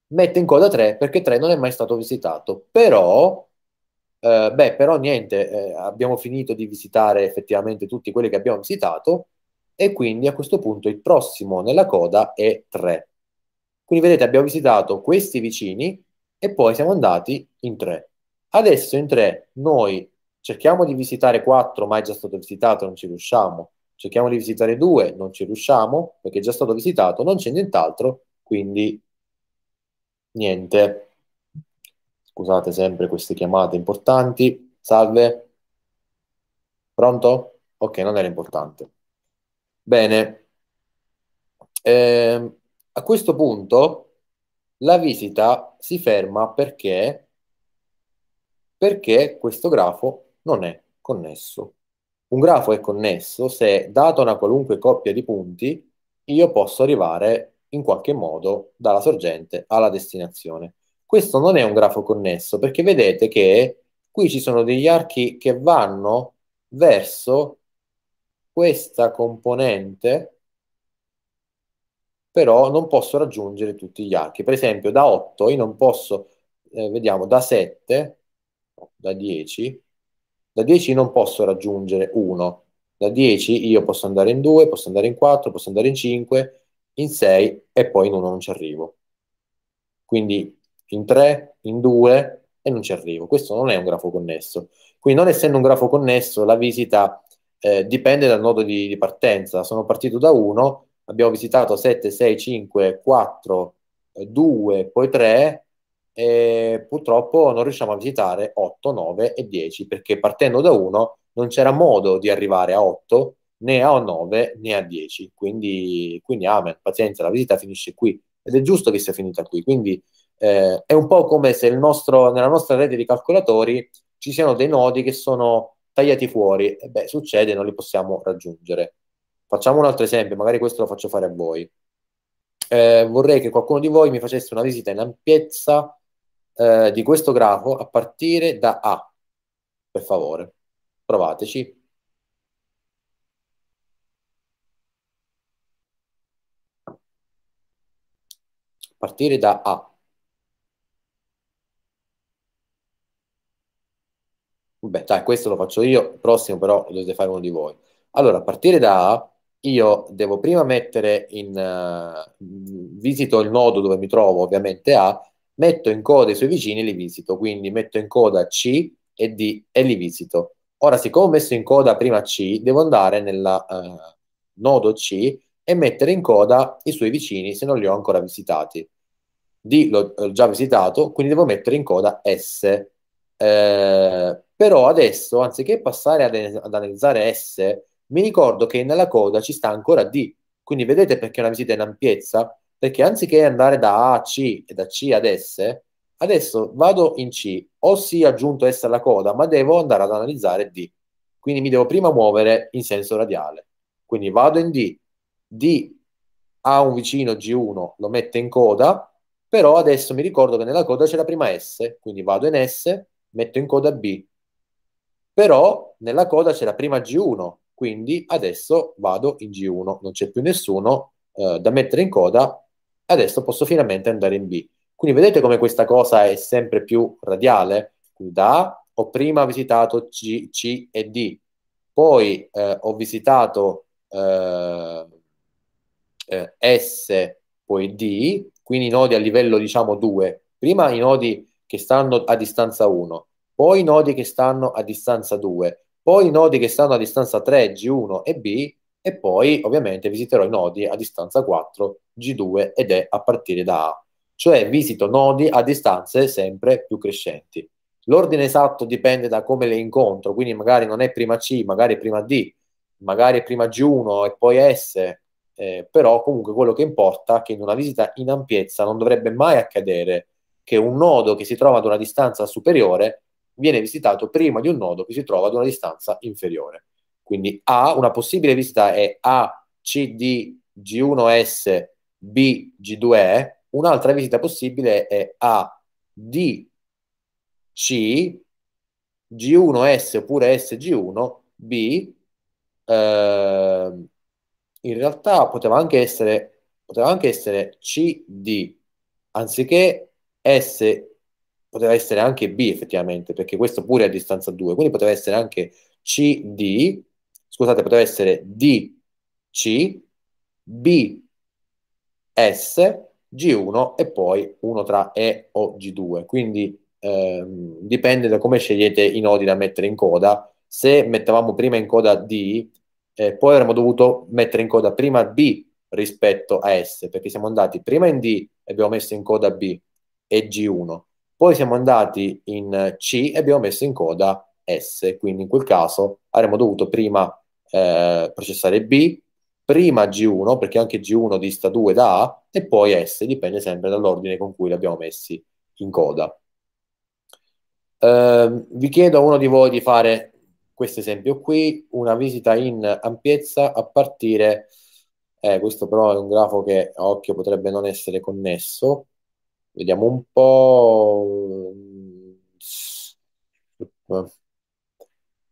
mette in coda 3 perché 3 non è mai stato visitato, però eh, beh, però niente, eh, abbiamo finito di visitare effettivamente tutti quelli che abbiamo visitato e quindi a questo punto il prossimo nella coda è 3. Quindi vedete, abbiamo visitato questi vicini e poi siamo andati in 3. Adesso in tre noi cerchiamo di visitare quattro, ma è già stato visitato, non ci riusciamo. Cerchiamo di visitare due, non ci riusciamo, perché è già stato visitato, non c'è nient'altro, quindi niente. Scusate sempre queste chiamate importanti. Salve. Pronto? Ok, non era importante. Bene. Eh, a questo punto la visita si ferma perché perché questo grafo non è connesso. Un grafo è connesso se, data una qualunque coppia di punti, io posso arrivare in qualche modo dalla sorgente alla destinazione. Questo non è un grafo connesso perché vedete che qui ci sono degli archi che vanno verso questa componente, però non posso raggiungere tutti gli archi. Per esempio da 8 io non posso, eh, vediamo, da 7 da 10, da 10 non posso raggiungere 1, da 10 io posso andare in 2, posso andare in 4, posso andare in 5, in 6 e poi in 1 non ci arrivo. Quindi in 3, in 2 e non ci arrivo. Questo non è un grafo connesso. Quindi non essendo un grafo connesso la visita eh, dipende dal nodo di, di, partenza. Sono partito da 1, abbiamo visitato 7, 6, 5, 4, 2, poi 3, eh, purtroppo non riusciamo a visitare 8, 9 e 10 perché partendo da 1 non c'era modo di arrivare a 8 né a 9 né a 10 quindi, quindi amen, pazienza, la visita finisce qui ed è giusto che sia finita qui quindi eh, è un po' come se nostro, nella nostra rete di calcolatori ci siano dei nodi che sono tagliati fuori e beh, succede, non li possiamo raggiungere facciamo un altro esempio, magari questo lo faccio fare a voi eh, vorrei che qualcuno di voi mi facesse una visita in ampiezza eh, di questo grafo a partire da A. Per favore, provateci. partire da A. Beh, dai, questo lo faccio io, il prossimo però lo dovete fare uno di voi. Allora, a partire da A, io devo prima mettere in... Uh, visito il nodo dove mi trovo, ovviamente A, metto in coda i suoi vicini e li visito, quindi metto in coda C e D e li visito. Ora, siccome ho messo in coda prima C, devo andare nel eh, nodo C e mettere in coda i suoi vicini se non li ho ancora visitati. D l'ho, eh, già visitato, quindi devo mettere in coda S. Eh, però adesso, anziché passare ad, ad analizzare S, mi ricordo che nella coda ci sta ancora D. Quindi vedete perché una visita in ampiezza? perché anziché andare da A a C e da C ad S, adesso vado in C, ho sì aggiunto S alla coda, ma devo andare ad analizzare D. Quindi mi devo prima muovere in senso radiale. Quindi vado in D, D ha un vicino G1, lo metto in coda, però adesso mi ricordo che nella coda c'è la prima S, quindi vado in S, metto in coda B. Però nella coda c'è la prima G1, quindi adesso vado in G1, non c'è più nessuno eh, da mettere in coda, adesso posso finalmente andare in B. Quindi vedete come questa cosa è sempre più radiale? Quindi da A ho prima visitato C, C e D, poi eh, ho visitato eh, eh, S, poi D, quindi i nodi a livello diciamo 2, prima i nodi che stanno a distanza 1, poi i nodi che stanno a distanza 2, poi i nodi che stanno a distanza 3, G1 e B, e poi ovviamente visiterò i nodi a distanza 4, G2 ed è a partire da A, cioè visito nodi a distanze sempre più crescenti. L'ordine esatto dipende da come le incontro, quindi magari non è prima C, magari è prima D, magari è prima G1 e poi S, eh, però comunque quello che importa è che in una visita in ampiezza non dovrebbe mai accadere che un nodo che si trova ad una distanza superiore viene visitato prima di un nodo che si trova ad una distanza inferiore. Quindi A, una possibile vista è A, C, D, G1S, B, g 2 un'altra visita possibile è A, D, C, G1S oppure S, g 1 B, eh, in realtà poteva anche essere, poteva anche essere CD, anziché S, poteva essere anche B effettivamente, perché questo pure è a distanza 2, quindi poteva essere anche C, D, scusate, poteva essere D, C, B, S, G1 e poi uno tra E o G2. Quindi ehm, dipende da come scegliete i nodi da mettere in coda. Se mettevamo prima in coda D, eh, poi avremmo dovuto mettere in coda prima B rispetto a S, perché siamo andati prima in D e abbiamo messo in coda B e G1, poi siamo andati in C e abbiamo messo in coda S, quindi in quel caso avremmo dovuto prima eh, processare B, prima G1, perché anche G1 dista 2 da A, e poi S, dipende sempre dall'ordine con cui li abbiamo messi in coda. Eh, vi chiedo a uno di voi di fare questo esempio qui, una visita in ampiezza a partire, eh, questo però è un grafo che a occhio potrebbe non essere connesso, vediamo un po', mm,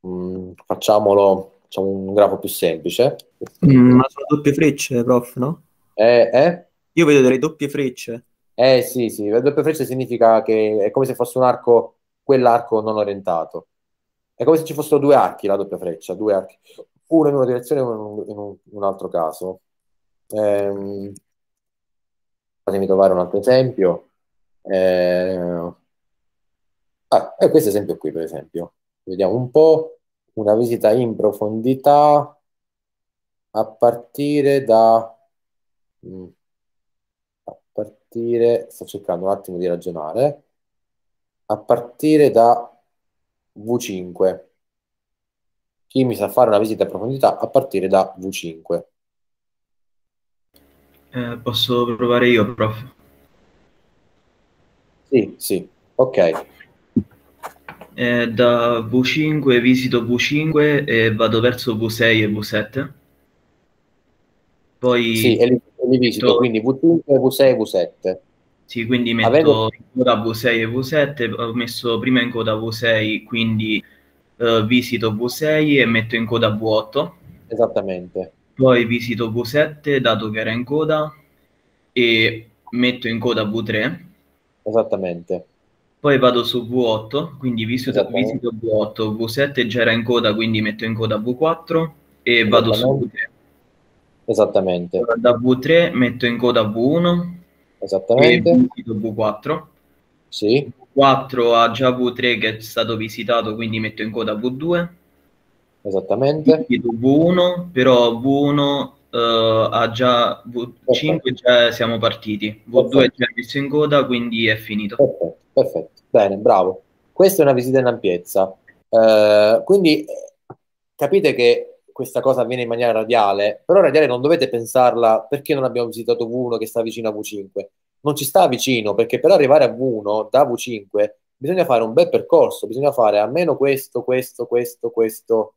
mm, facciamolo diciamo, un grafo più semplice. Mm, ma sono doppie frecce, prof, no? Eh, eh? Io vedo delle doppie frecce. Eh sì, sì, le doppie frecce significa che è come se fosse un arco, quell'arco non orientato. È come se ci fossero due archi, la doppia freccia, due archi, uno in una direzione e uno in un, in un altro caso. Ehm, fatemi trovare un altro esempio. Ehm, ah, eh, questo esempio qui, per esempio. Vediamo un po' una visita in profondità a partire da... Mh, mm, a partire, sto cercando un attimo di ragionare, a partire da V5. Chi mi sa fare una visita in profondità a partire da V5? Eh, posso provare io, prof? Sì, sì, ok eh, da V5 visito V5 e vado verso V6 e V7. Poi sì, e li, li visito, metto... quindi V5, V6 e V7. Sì, quindi metto Avevo... in coda V6 e V7, ho messo prima in coda V6, quindi eh, visito V6 e metto in coda V8. Esattamente. Poi visito V7, dato che era in coda, e metto in coda V3. Esattamente poi vado su V8, quindi visito, esatto. visito V8, V7 già era in coda, quindi metto in coda V4 e vado su V3. Esattamente. Da V3 metto in coda V1. Esattamente. E V4. Sì. V4 ha già V3 che è stato visitato, quindi metto in coda V2. Esattamente. Visito V1, però V1 uh, eh, ha già V5, già siamo partiti. V2 Perfetto. è già messo in coda, quindi è finito. Perfetto. Perfetto. Bene, bravo. Questa è una visita in ampiezza. Eh, quindi capite che questa cosa avviene in maniera radiale, però radiale non dovete pensarla perché non abbiamo visitato V1 che sta vicino a V5. Non ci sta vicino perché per arrivare a V1 da V5 bisogna fare un bel percorso, bisogna fare almeno questo, questo, questo, questo,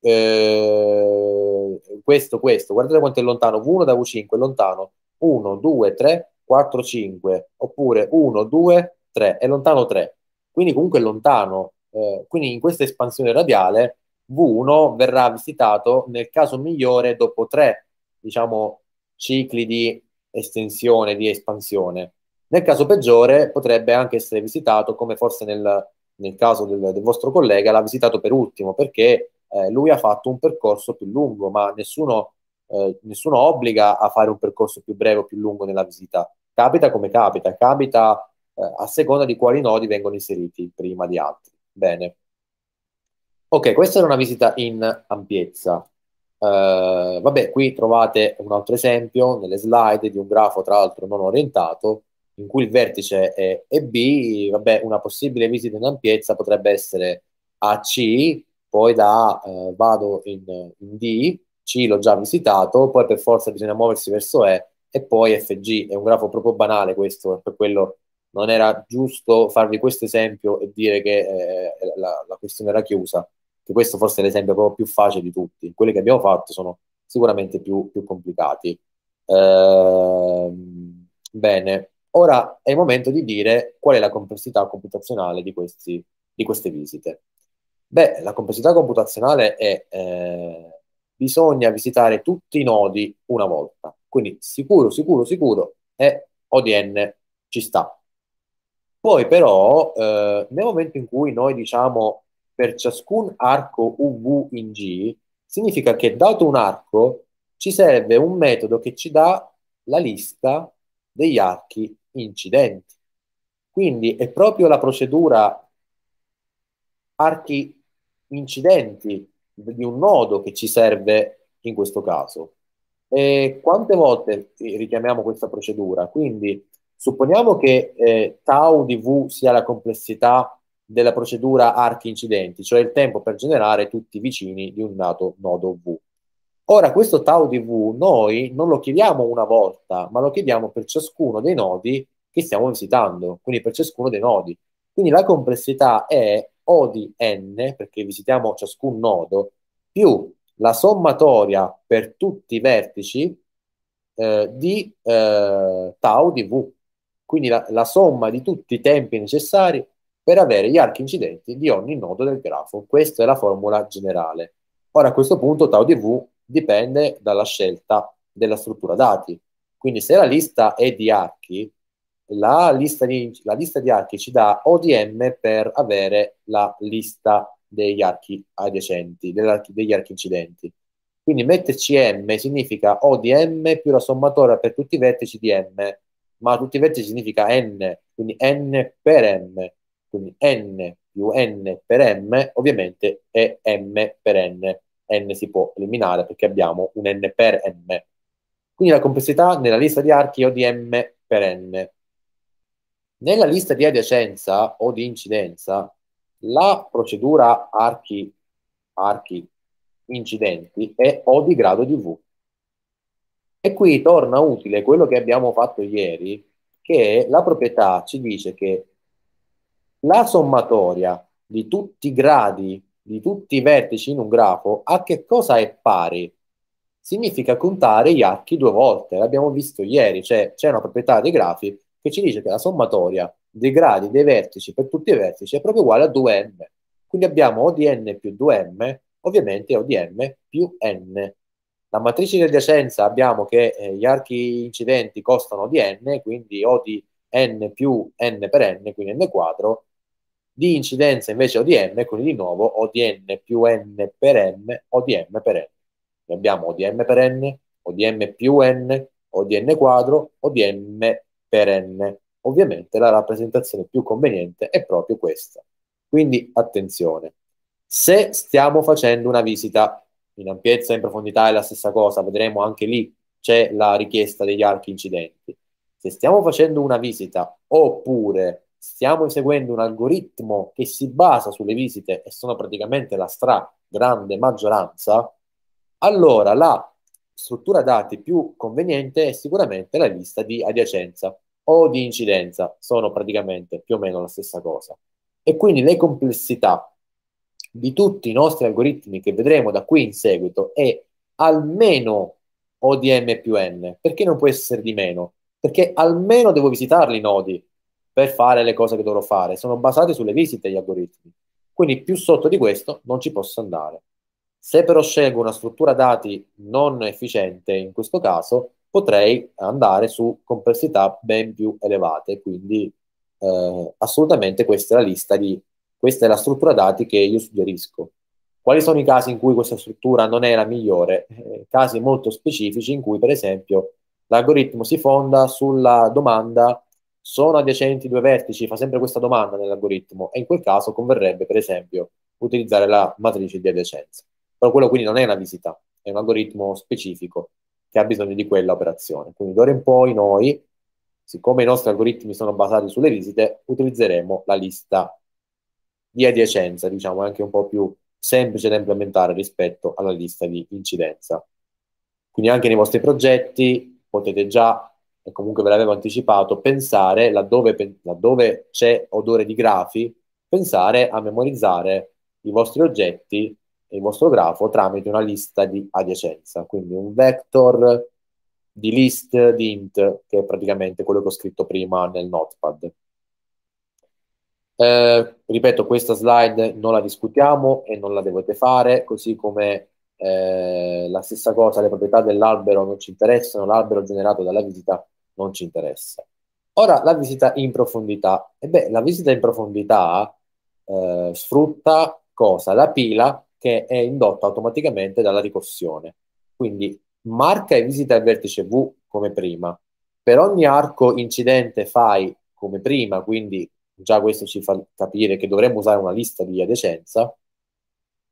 eh, questo, questo. Guardate quanto è lontano, V1 da V5 è lontano. 1, 2, 3, 4, 5, oppure 1, 2, 3, è lontano 3, quindi comunque è lontano. Eh, quindi in questa espansione radiale V1 verrà visitato nel caso migliore dopo 3 diciamo, cicli di estensione, di espansione. Nel caso peggiore potrebbe anche essere visitato, come forse nel, nel caso del, del, vostro collega, l'ha visitato per ultimo, perché eh, lui ha fatto un percorso più lungo, ma nessuno, eh, nessuno obbliga a fare un percorso più breve o più lungo nella visita. Capita come capita, capita eh, a seconda di quali nodi vengono inseriti prima di altri. Bene. Ok, questa era una visita in ampiezza. Uh, vabbè, qui trovate un altro esempio nelle slide di un grafo, tra l'altro, non orientato, in cui il vertice è, EB, Vabbè, una possibile visita in ampiezza potrebbe essere AC, poi da A uh, eh, vado in, in, D, C l'ho già visitato, poi per forza bisogna muoversi verso E, e poi FG. È un grafo proprio banale questo, per quello non era giusto farvi questo esempio e dire che eh, la, la, questione era chiusa, che questo forse è l'esempio proprio più facile di tutti. Quelli che abbiamo fatto sono sicuramente più, più complicati. Ehm, bene, ora è il momento di dire qual è la complessità computazionale di, questi, di queste visite. Beh, la complessità computazionale è... Eh, bisogna visitare tutti i nodi una volta. Quindi sicuro, sicuro, sicuro e ODN ci sta. Poi però, eh, nel momento in cui noi diciamo per ciascun arco UV in G, significa che dato un arco ci serve un metodo che ci dà la lista degli archi incidenti. Quindi è proprio la procedura archi incidenti di un nodo che ci serve in questo caso. E quante volte richiamiamo questa procedura? Quindi Supponiamo che eh, tau di v sia la complessità della procedura archi incidenti, cioè il tempo per generare tutti i vicini di un dato nodo v. Ora, questo tau di v noi non lo chiediamo una volta, ma lo chiediamo per ciascuno dei nodi che stiamo visitando, quindi per ciascuno dei nodi. Quindi la complessità è O di n, perché visitiamo ciascun nodo, più la sommatoria per tutti i vertici eh, di eh, tau di v quindi la, la somma di tutti i tempi necessari per avere gli archi incidenti di ogni nodo del grafo. Questa è la formula generale. Ora a questo punto tau di v dipende dalla scelta della struttura dati. Quindi se la lista è di archi, la lista di, la lista di archi ci dà ODM per avere la lista degli archi adiacenti, degli archi incidenti. Quindi metterci M significa ODM più la sommatoria per tutti i vertici di M ma tutti i vertici significa n, quindi n per m, quindi n più n per m ovviamente è m per n, n si può eliminare perché abbiamo un n per m. Quindi la complessità nella lista di archi è o di m per n. Nella lista di adiacenza o di incidenza, la procedura archi, archi incidenti è o di grado di v. E qui torna utile quello che abbiamo fatto ieri, che la proprietà ci dice che la sommatoria di tutti i gradi, di tutti i vertici in un grafo, a che cosa è pari? Significa contare gli archi due volte, l'abbiamo visto ieri, cioè c'è una proprietà dei grafi che ci dice che la sommatoria dei gradi dei vertici per tutti i vertici è proprio uguale a 2m. Quindi abbiamo O di n più 2m, ovviamente O di m più n. La matrice di adiacenza abbiamo che eh, gli archi incidenti costano di n, quindi o di n più n per n, quindi n quadro, di incidenza invece o di m, quindi di nuovo o di n più n per m o di m per n. Quindi abbiamo o di m per n, o di m più n, o di n quadro, o di m per n. Ovviamente la rappresentazione più conveniente è proprio questa. Quindi attenzione, se stiamo facendo una visita in ampiezza e in profondità è la stessa cosa, vedremo anche lì c'è la richiesta degli archi incidenti. Se stiamo facendo una visita oppure stiamo eseguendo un algoritmo che si basa sulle visite e sono praticamente la stragrande maggioranza, allora la struttura dati più conveniente è sicuramente la lista di adiacenza o di incidenza, sono praticamente più o meno la stessa cosa. E quindi le complessità di tutti i nostri algoritmi che vedremo da qui in seguito è almeno ODM più N. Perché non può essere di meno? Perché almeno devo visitarli i nodi per fare le cose che dovrò fare. Sono basati sulle visite gli algoritmi. Quindi più sotto di questo non ci posso andare. Se però scelgo una struttura dati non efficiente in questo caso, potrei andare su complessità ben più elevate. Quindi eh, assolutamente questa è la lista di questa è la struttura dati che io suggerisco. Quali sono i casi in cui questa struttura non è la migliore? Eh, casi molto specifici in cui, per esempio, l'algoritmo si fonda sulla domanda sono adiacenti due vertici, fa sempre questa domanda nell'algoritmo e in quel caso converrebbe, per esempio, utilizzare la matrice di adiacenza. Però quello quindi non è una visita, è un algoritmo specifico che ha bisogno di quella operazione. Quindi d'ora in poi noi, siccome i nostri algoritmi sono basati sulle visite, utilizzeremo la lista di adiacenza, diciamo, è anche un po' più semplice da implementare rispetto alla lista di incidenza. Quindi anche nei vostri progetti potete già, e comunque ve l'avevo anticipato, pensare, laddove, laddove c'è odore di grafi, pensare a memorizzare i vostri oggetti e il vostro grafo tramite una lista di adiacenza, quindi un vector di list di int, che è praticamente quello che ho scritto prima nel notepad. Eh, ripeto, questa slide non la discutiamo e non la dovete fare, così come eh, la stessa cosa, le proprietà dell'albero non ci interessano, l'albero generato dalla visita non ci interessa. Ora, la visita in profondità. E beh, la visita in profondità eh, sfrutta cosa? La pila che è indotta automaticamente dalla ricorsione. Quindi marca e visita il vertice V come prima. Per ogni arco incidente fai come prima, quindi già questo ci fa capire che dovremmo usare una lista di adiacenza,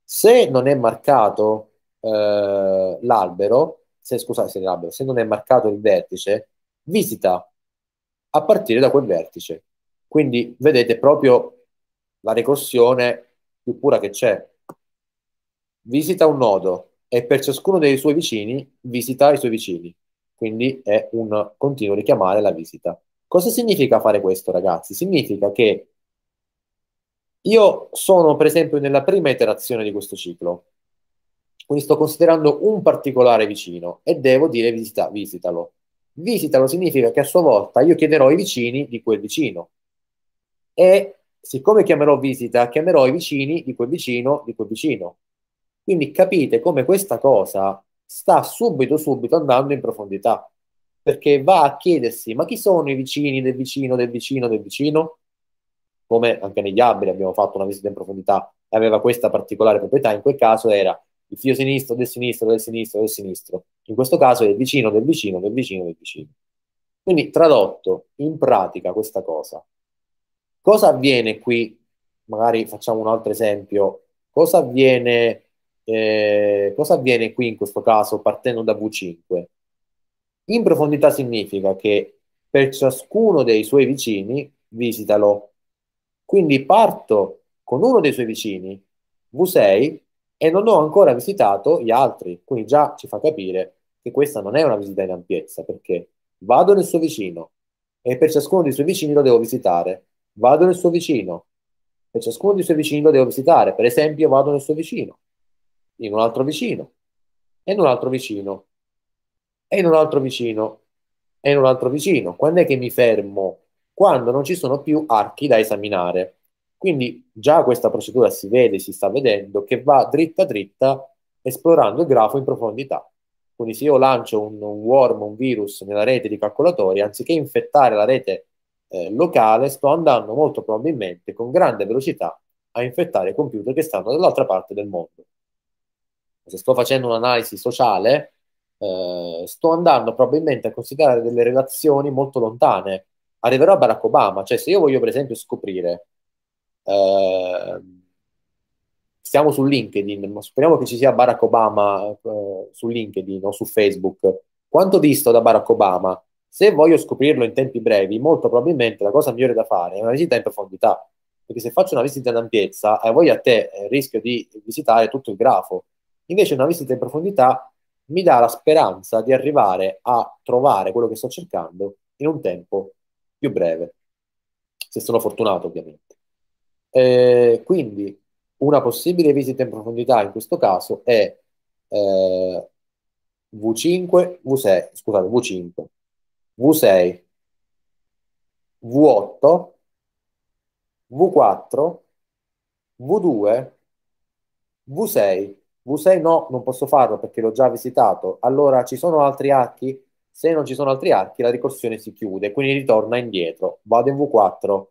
se non è marcato eh, l'albero, se, scusate, se, l'albero, se non è marcato il vertice, visita a partire da quel vertice. Quindi vedete proprio la ricorsione più pura che c'è. Visita un nodo e per ciascuno dei suoi vicini visita i suoi vicini. Quindi è un continuo richiamare la visita. Cosa significa fare questo, ragazzi? Significa che io sono, per esempio, nella prima iterazione di questo ciclo, quindi sto considerando un particolare vicino e devo dire visita, visitalo. Visitalo significa che a sua volta io chiederò i vicini di quel vicino. E siccome chiamerò visita, chiamerò i vicini di quel vicino di quel vicino. Quindi capite come questa cosa sta subito subito andando in profondità perché va a chiedersi ma chi sono i vicini del vicino del vicino del vicino? Come anche negli alberi abbiamo fatto una visita in profondità e aveva questa particolare proprietà, in quel caso era il filo sinistro del sinistro del sinistro del sinistro. In questo caso è il vicino del vicino del vicino del vicino. Quindi tradotto in pratica questa cosa. Cosa avviene qui? Magari facciamo un altro esempio. Cosa avviene, eh, cosa avviene qui in questo caso partendo da V5? In profondità significa che per ciascuno dei suoi vicini visitalo. Quindi parto con uno dei suoi vicini, V6, e non ho ancora visitato gli altri. Quindi già ci fa capire che questa non è una visita in ampiezza, perché vado nel suo vicino e per ciascuno dei suoi vicini lo devo visitare. Vado nel suo vicino, per ciascuno dei suoi vicini lo devo visitare. Per esempio, vado nel suo vicino, in un altro vicino, e in un altro vicino e in un altro vicino, e in un altro vicino. Quando è che mi fermo? Quando non ci sono più archi da esaminare. Quindi già questa procedura si vede, si sta vedendo, che va dritta dritta esplorando il grafo in profondità. Quindi se io lancio un, un worm, un virus nella rete di calcolatori, anziché infettare la rete eh, locale, sto andando molto probabilmente con grande velocità a infettare computer che stanno dall'altra parte del mondo. Se sto facendo un'analisi sociale, eh, sto andando probabilmente a considerare delle relazioni molto lontane. Arriverò a Barack Obama, cioè se io voglio per esempio scoprire, eh, siamo su LinkedIn, ma speriamo che ci sia Barack Obama eh, su LinkedIn o su Facebook, quanto disto da Barack Obama? Se voglio scoprirlo in tempi brevi, molto probabilmente la cosa migliore da fare è una visita in profondità, perché se faccio una visita in ampiezza, eh, voglio a te eh, rischio di visitare tutto il grafo. Invece una visita in profondità mi dà la speranza di arrivare a trovare quello che sto cercando in un tempo più breve, se sono fortunato ovviamente. Eh, quindi una possibile visita in profondità in questo caso è eh, V5, V6, scusate, V5, V6, V8, V4, V2, V6 V6 no, non posso farlo perché l'ho già visitato. Allora ci sono altri archi? Se non ci sono altri archi, la ricorsione si chiude, quindi ritorna indietro. Vado in V4.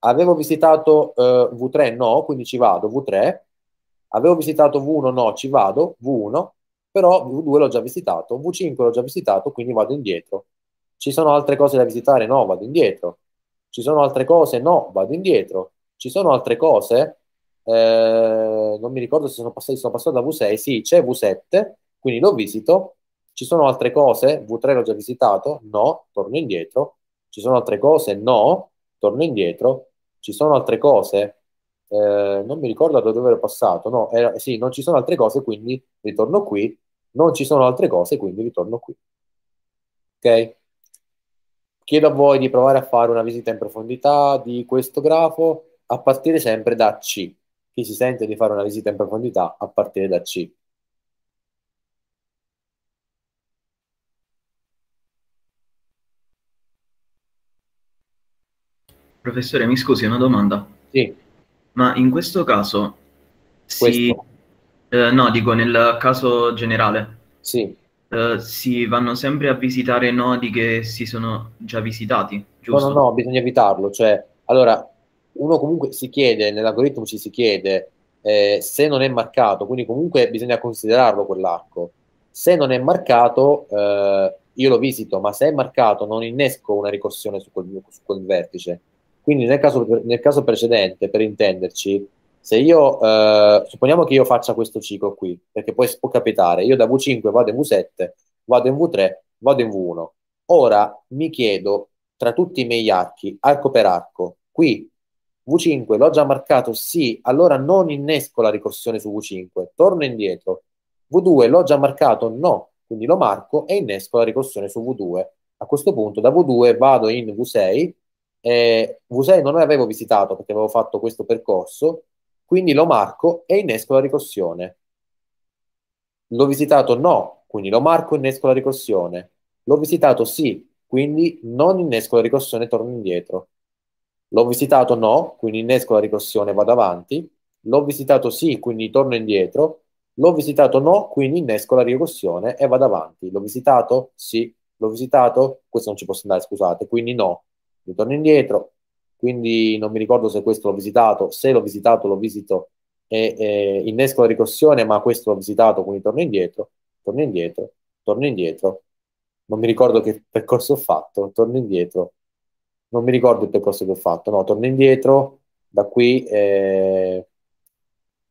Avevo visitato eh, V3? No, quindi ci vado. V3. Avevo visitato V1? No, ci vado. V1. Però V2 l'ho già visitato. V5 l'ho già visitato, quindi vado indietro. Ci sono altre cose da visitare? No, vado indietro. Ci sono altre cose? No, vado indietro. Ci sono altre cose? No, eh, non mi ricordo se sono passato, sono passato da V6, sì, c'è V7, quindi lo visito, ci sono altre cose, V3 l'ho già visitato, no, torno indietro, ci sono altre cose, no, torno indietro, ci sono altre cose, eh, non mi ricordo da dove ero passato, no, era, sì, non ci sono altre cose, quindi ritorno qui, non ci sono altre cose, quindi ritorno qui. Ok? Chiedo a voi di provare a fare una visita in profondità di questo grafo a partire sempre da C chi si sente di fare una visita in profondità a partire da C. Professore, mi scusi, una domanda. Sì. Ma in questo caso, si, Eh, no, dico nel caso generale, sì. eh, si vanno sempre a visitare nodi che si sono già visitati, giusto? No, no, no, bisogna evitarlo. Cioè, allora, uno comunque si chiede, nell'algoritmo ci si chiede eh, se non è marcato, quindi comunque bisogna considerarlo quell'arco. Se non è marcato, eh, io lo visito, ma se è marcato non innesco una ricorsione su quel, su quel vertice. Quindi nel caso, nel caso, precedente, per intenderci, se io, eh, supponiamo che io faccia questo ciclo qui, perché poi può capitare, io da V5 vado in V7, vado in V3, vado in V1. Ora mi chiedo, tra tutti i miei archi, arco per arco, qui V5 l'ho già marcato sì, allora non innesco la ricorsione su V5, torno indietro. V2 l'ho già marcato no, quindi lo marco e innesco la ricorsione su V2. A questo punto da V2 vado in V6, eh, V6 non l'avevo visitato perché avevo fatto questo percorso, quindi lo marco e innesco la ricorsione. L'ho visitato no, quindi lo marco e innesco la ricorsione. L'ho visitato sì, quindi non innesco la ricorsione e torno indietro L'ho visitato no, quindi innesco la ricorsione, vado avanti. L'ho visitato sì, quindi torno indietro. L'ho visitato no, quindi innesco la ricorsione e vado avanti. L'ho visitato? Sì. L'ho visitato? Questo non ci posso andare, scusate. Quindi no. Ritorno indietro. Quindi non mi ricordo se questo l'ho visitato. Se l'ho visitato, lo visito e, e innesco la ricorsione, ma questo l'ho visitato, quindi torno indietro. Torno indietro. Torno indietro. Non mi ricordo che percorso ho fatto. Torno indietro non mi ricordo il percorso che ho fatto, no, torno indietro, da qui, eh,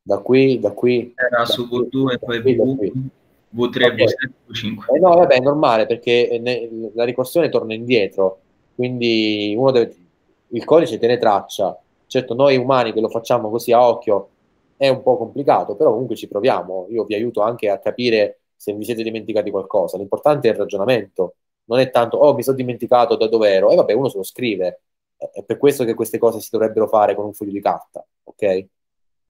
da qui, da qui. Era da su V2 e poi V3, V7, V5. Eh no, vabbè, è normale perché eh, ne, la ricorsione torna indietro, quindi uno deve, il codice tiene traccia. Certo, noi umani che lo facciamo così a occhio è un po' complicato, però comunque ci proviamo. Io vi aiuto anche a capire se vi siete dimenticati qualcosa. L'importante è il ragionamento, non è tanto oh mi sono dimenticato da dove ero e vabbè uno se lo scrive è per questo che queste cose si dovrebbero fare con un foglio di carta ok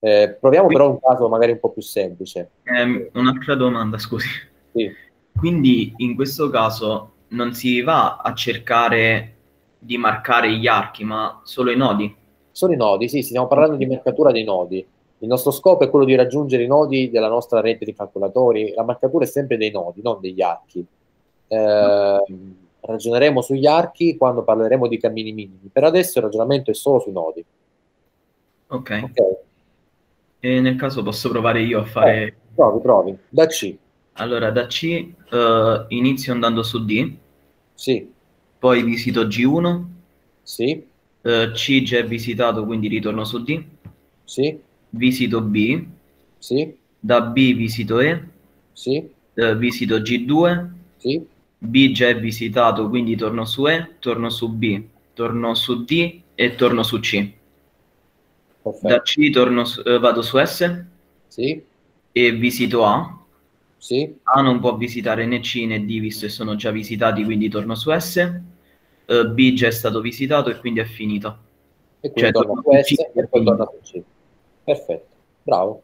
eh, proviamo quindi, però un caso magari un po' più semplice ehm, un'altra domanda scusi sì. quindi in questo caso non si va a cercare di marcare gli archi ma solo i nodi solo i nodi sì stiamo parlando di marcatura dei nodi il nostro scopo è quello di raggiungere i nodi della nostra rete di calcolatori la marcatura è sempre dei nodi non degli archi eh, ragioneremo sugli archi quando parleremo di cammini minimi. Per adesso il ragionamento è solo sui nodi. Ok. okay. E nel caso posso provare io a fare... Eh, provi, provi. Da C. Allora, da C uh, inizio andando su D. Sì. Poi visito G1. Sì. Uh, C già è visitato, quindi ritorno su D. Sì. Visito B. Sì. Da B visito E. Sì. Uh, visito G2. Sì. B già è visitato, quindi torno su E, torno su B, torno su D e torno su C. Perfetto. Da C torno su, eh, vado su S sì. e visito A. Sì. A non può visitare né C né D visto che sono già visitati, quindi torno su S. Eh, B già è stato visitato e quindi è finito. E cioè, quindi cioè, torno su S C, e poi torno su C. Perfetto, bravo.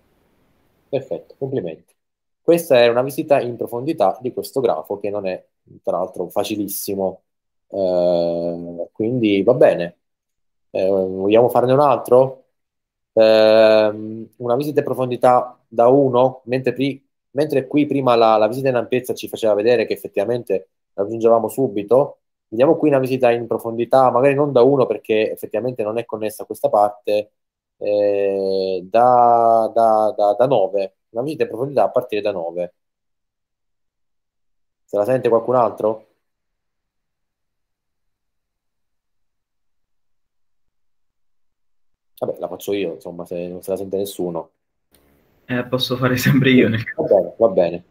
Perfetto, complimenti. Questa è una visita in profondità di questo grafo che non è tra l'altro facilissimo. Eh, quindi va bene. Eh, vogliamo farne un altro? Eh, una visita in profondità da 1, mentre, pri- mentre, qui prima la, la, visita in ampiezza ci faceva vedere che effettivamente raggiungevamo subito. Vediamo qui una visita in profondità, magari non da 1 perché effettivamente non è connessa a questa parte, eh, da 9, una visita in profondità a partire da 9. Se la sente qualcun altro? Vabbè, la faccio io, insomma, se non se la sente nessuno. Eh, posso fare sempre io nel caso. Va bene, va bene.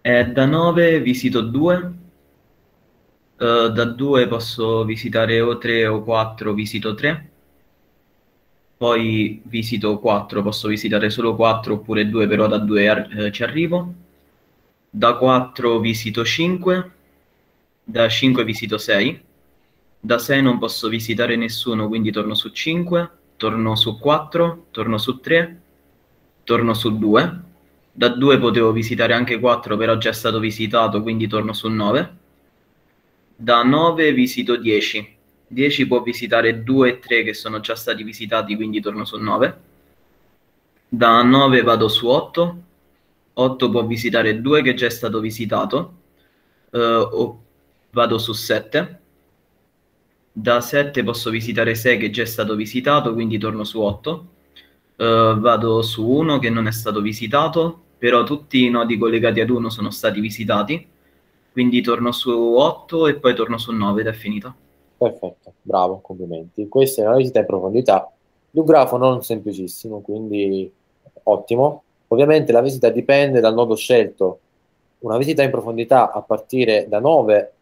Eh, da 9 visito 2. Uh, eh, da 2 posso visitare o 3 o 4, visito 3. Poi visito 4, posso visitare solo 4 oppure 2, però da 2 ar- eh, ci arrivo da 4 visito 5, da 5 visito 6, da 6 non posso visitare nessuno, quindi torno su 5, torno su 4, torno su 3, torno su 2, da 2 potevo visitare anche 4, però già è stato visitato, quindi torno su 9, da 9 visito 10, 10 può visitare 2 e 3 che sono già stati visitati, quindi torno su 9, da 9 vado su 8, 8 può visitare 2 che già è stato visitato, uh, vado su 7, da 7 posso visitare 6 che già è stato visitato, quindi torno su 8, uh, eh, vado su 1 che non è stato visitato, però tutti i nodi collegati ad 1 sono stati visitati, quindi torno su 8 e poi torno su 9 ed è finito. Perfetto, bravo, complimenti. Questa è una visita in profondità di un grafo non semplicissimo, quindi ottimo. Ovviamente la visita dipende dal nodo scelto. Una visita in profondità a partire da 9,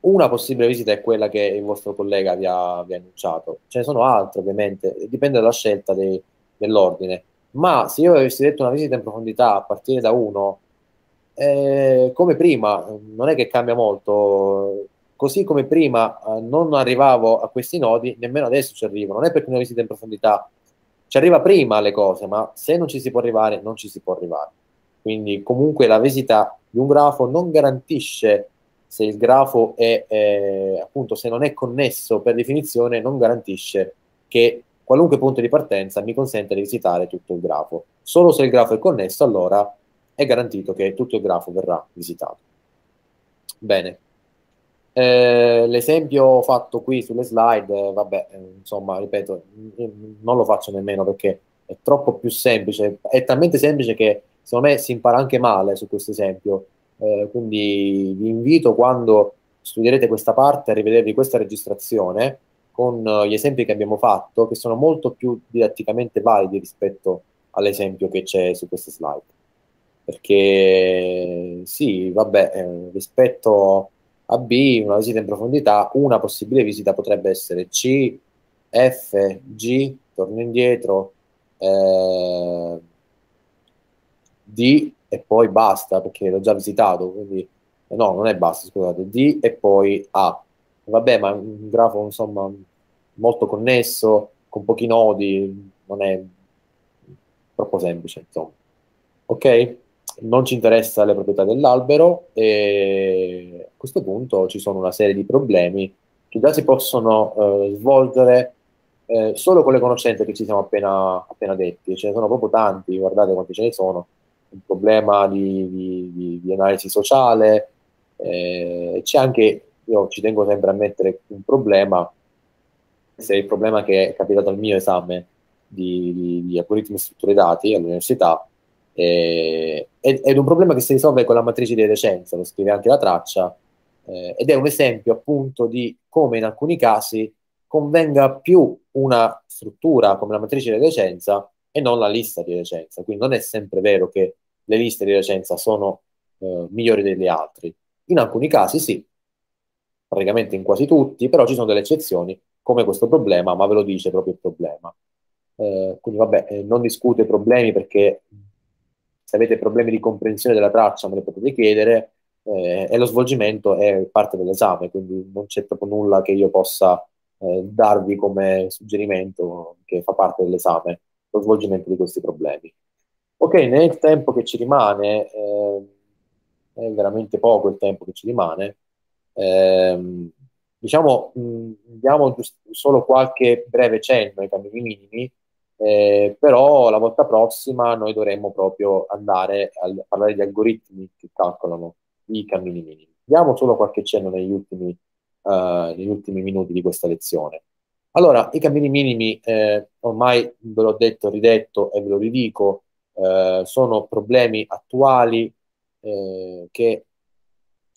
una possibile visita è quella che il vostro collega vi ha, vi ha annunciato. Ce ne sono altre ovviamente, dipende dalla scelta dei, dell'ordine. Ma se io avessi detto una visita in profondità a partire da 1, eh, come prima, non è che cambia molto. Così come prima eh, non arrivavo a questi nodi, nemmeno adesso ci arrivo. Non è perché una visita in profondità ci arriva prima alle cose, ma se non ci si può arrivare, non ci si può arrivare. Quindi comunque la visita di un grafo non garantisce se il grafo è eh, appunto se non è connesso per definizione non garantisce che qualunque punto di partenza mi consente di visitare tutto il grafo. Solo se il grafo è connesso allora è garantito che tutto il grafo verrà visitato. Bene. Eh, l'esempio fatto qui sulle slide, eh, vabbè, eh, insomma, ripeto, eh, non lo faccio nemmeno perché è troppo più semplice, è talmente semplice che secondo me si impara anche male su questo esempio. Eh, quindi vi invito quando studierete questa parte a rivedervi questa registrazione con gli esempi che abbiamo fatto, che sono molto più didatticamente validi rispetto all'esempio che c'è su queste slide. Perché sì, vabbè, eh, rispetto a B, una visita in profondità, una possibile visita potrebbe essere C, F, G, torno indietro, eh, D e poi basta, perché l'ho già visitato, quindi eh, no, non è basta, scusate, D e poi A. Vabbè, ma un grafo insomma molto connesso, con pochi nodi, non è troppo semplice, insomma. Ok? Non ci interessa le proprietà dell'albero e questo punto ci sono una serie di problemi che già si possono eh, svolgere eh, solo con le conoscenze che ci siamo appena, appena, detti, ce ne sono proprio tanti, guardate quanti ce ne sono, un problema di, di, di, di analisi sociale, eh, c'è anche, io ci tengo sempre a mettere un problema, se è il problema che è capitato al mio esame di, algoritmi strutture dati all'università, eh, ed, ed un problema che si risolve con la matrice di decenza, lo scrive anche la traccia, eh, ed è un esempio appunto di come in alcuni casi convenga più una struttura come la matrice di recenza e non la lista di recenza. Quindi non è sempre vero che le liste di recenza sono eh, migliori delle altre. In alcuni casi sì, praticamente in quasi tutti, però ci sono delle eccezioni come questo problema, ma ve lo dice proprio il problema. Eh, quindi vabbè, eh, non discute problemi perché se avete problemi di comprensione della traccia me le potete chiedere, eh, e lo svolgimento è parte dell'esame, quindi non c'è proprio nulla che io possa eh, darvi come suggerimento che fa parte dell'esame, lo svolgimento di questi problemi. Ok, nel tempo che ci rimane, eh, è veramente poco il tempo che ci rimane, ehm, diciamo, mh, diamo solo qualche breve cenno ai cammini minimi, eh, però la volta prossima noi dovremmo proprio andare a parlare di algoritmi che calcolano i cammini minimi. Diamo solo qualche cenno negli ultimi, uh, negli ultimi minuti di questa lezione. Allora, i cammini minimi, eh, ormai ve l'ho detto, ridetto e ve lo ridico, eh, sono problemi attuali eh, che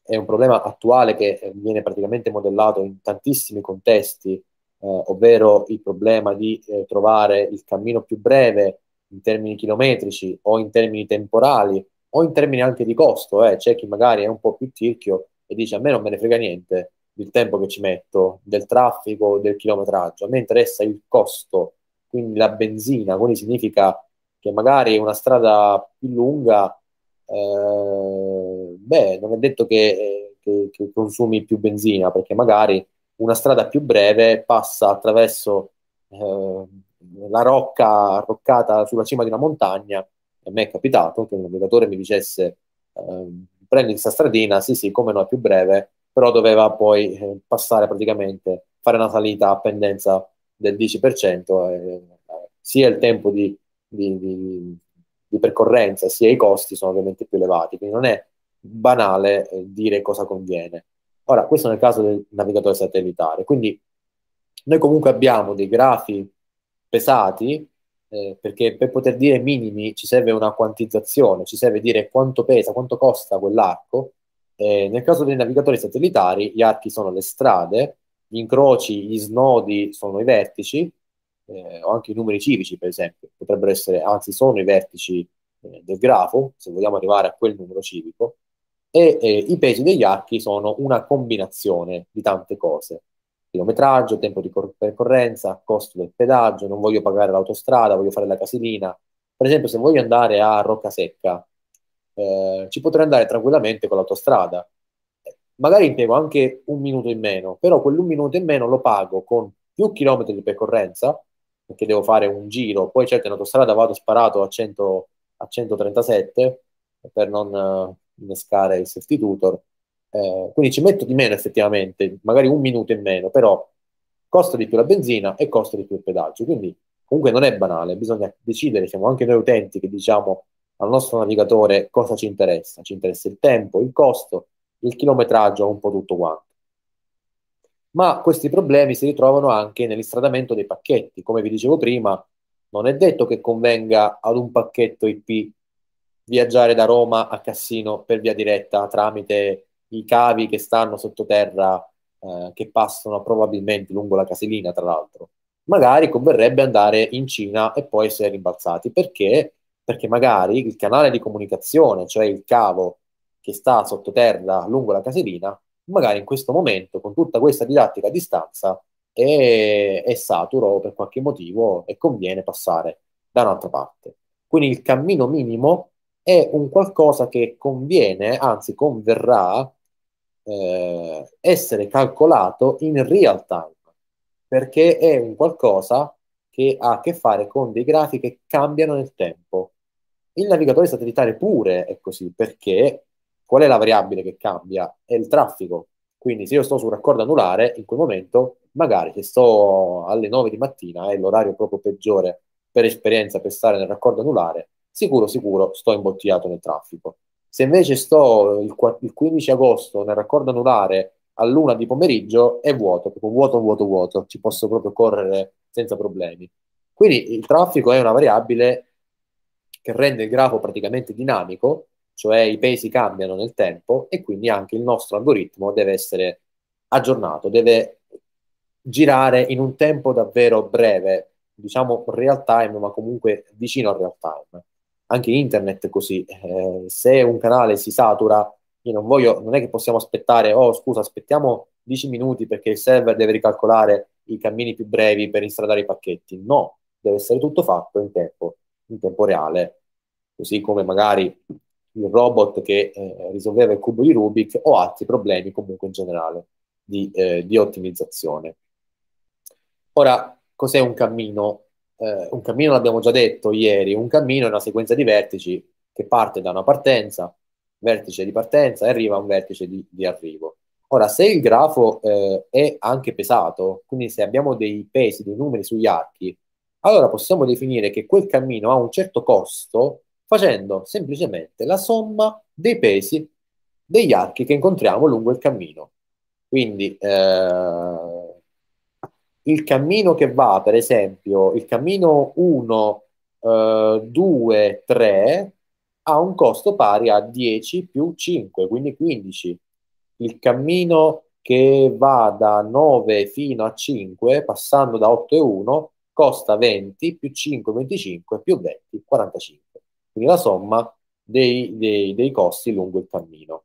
è un problema attuale che viene praticamente modellato in tantissimi contesti, eh, ovvero il problema di eh, trovare il cammino più breve in termini chilometrici o in termini temporali o in termini anche di costo, eh. c'è chi magari è un po' più tirchio e dice a me non me ne frega niente del tempo che ci metto, del traffico, del chilometraggio, a me interessa il costo, quindi la benzina, quindi significa che magari una strada più lunga, eh, beh, non è detto che, che, che consumi più benzina, perché magari una strada più breve passa attraverso eh, la rocca arroccata sulla cima di una montagna a me è capitato che un navigatore mi dicesse eh, prendi questa stradina, sì sì, come no, è più breve, però doveva poi eh, passare praticamente, fare una salita a pendenza del 10%, eh, sia il tempo di, di, di, di, percorrenza sia i costi sono ovviamente più elevati, quindi non è banale eh, dire cosa conviene. Ora, questo nel caso del navigatore satellitare, quindi noi comunque abbiamo dei grafi pesati eh, perché per poter dire minimi ci serve una quantizzazione, ci serve dire quanto pesa, quanto costa quell'arco. Eh, nel caso dei navigatori satellitari, gli archi sono le strade, gli incroci, gli snodi sono i vertici, eh, o anche i numeri civici, per esempio, potrebbero essere, anzi, sono i vertici eh, del grafo, se vogliamo arrivare a quel numero civico, e eh, i pesi degli archi sono una combinazione di tante cose chilometraggio, tempo di percorrenza, costo del pedaggio, non voglio pagare l'autostrada, voglio fare la casilina. Per esempio, se voglio andare a Roccasecca, eh, ci potrei andare tranquillamente con l'autostrada. Magari impiego anche un minuto in meno, però quell'un minuto in meno lo pago con più chilometri di percorrenza, perché devo fare un giro, poi certo in autostrada vado sparato a, 100, a 137 per non eh, innescare il safety tutor, eh, quindi ci metto di meno effettivamente, magari un minuto in meno, però costa di più la benzina e costa di più il pedaggio. Quindi comunque non è banale, bisogna decidere, siamo anche noi utenti che diciamo al nostro navigatore cosa ci interessa. Ci interessa il tempo, il costo, il chilometraggio, un po' tutto quanto. Ma questi problemi si ritrovano anche nell'istradamento dei pacchetti. Come vi dicevo prima, non è detto che convenga ad un pacchetto IP viaggiare da Roma a Cassino per via diretta tramite i cavi che stanno sottoterra, eh, che passano probabilmente lungo la caselina, tra l'altro. Magari converrebbe andare in Cina e poi essere rimbalzati. Perché? Perché magari il canale di comunicazione, cioè il cavo che sta sottoterra lungo la caselina, magari in questo momento, con tutta questa didattica a distanza, è, è saturo per qualche motivo e conviene passare da un'altra parte. Quindi il cammino minimo è un qualcosa che conviene, anzi converrà, eh, essere calcolato in real time, perché è un qualcosa che ha a che fare con dei grafi che cambiano nel tempo. Il navigatore satellitare pure è così, perché qual è la variabile che cambia? È il traffico. Quindi se io sto su un raccordo anulare, in quel momento, magari se sto alle 9 di mattina, è l'orario proprio peggiore per esperienza per stare nel raccordo anulare, sicuro sicuro sto imbottigliato nel traffico. Se invece sto il, il 15 agosto nel raccordo anulare a luna di pomeriggio è vuoto, proprio vuoto, vuoto, vuoto, ci posso proprio correre senza problemi. Quindi il traffico è una variabile che rende il grafo praticamente dinamico, cioè i pesi cambiano nel tempo e quindi anche il nostro algoritmo deve essere aggiornato, deve girare in un tempo davvero breve, diciamo real time, ma comunque vicino al real time anche internet è così. Eh, se un canale si satura, io non voglio, non è che possiamo aspettare, oh scusa, aspettiamo 10 minuti perché il server deve ricalcolare i cammini più brevi per instradare i pacchetti. No, deve essere tutto fatto in tempo, in tempo reale, così come magari il robot che eh, risolveva il cubo di Rubik o altri problemi comunque in generale di, eh, di ottimizzazione. Ora, cos'è un cammino eh, un cammino l'abbiamo già detto ieri, un cammino è una sequenza di vertici che parte da una partenza, vertice di partenza e arriva a un vertice di, di arrivo. Ora, se il grafo eh, è anche pesato, quindi se abbiamo dei pesi, dei numeri sugli archi, allora possiamo definire che quel cammino ha un certo costo facendo semplicemente la somma dei pesi degli archi che incontriamo lungo il cammino. Quindi eh, il cammino che va, per esempio, il cammino 1, 2, 3 ha un costo pari a 10 più 5, quindi 15. Il cammino che va da 9 fino a 5, passando da 8 e 1, costa 20 più 5, 25 più 20, 45. Quindi la somma dei, dei, dei costi lungo il cammino.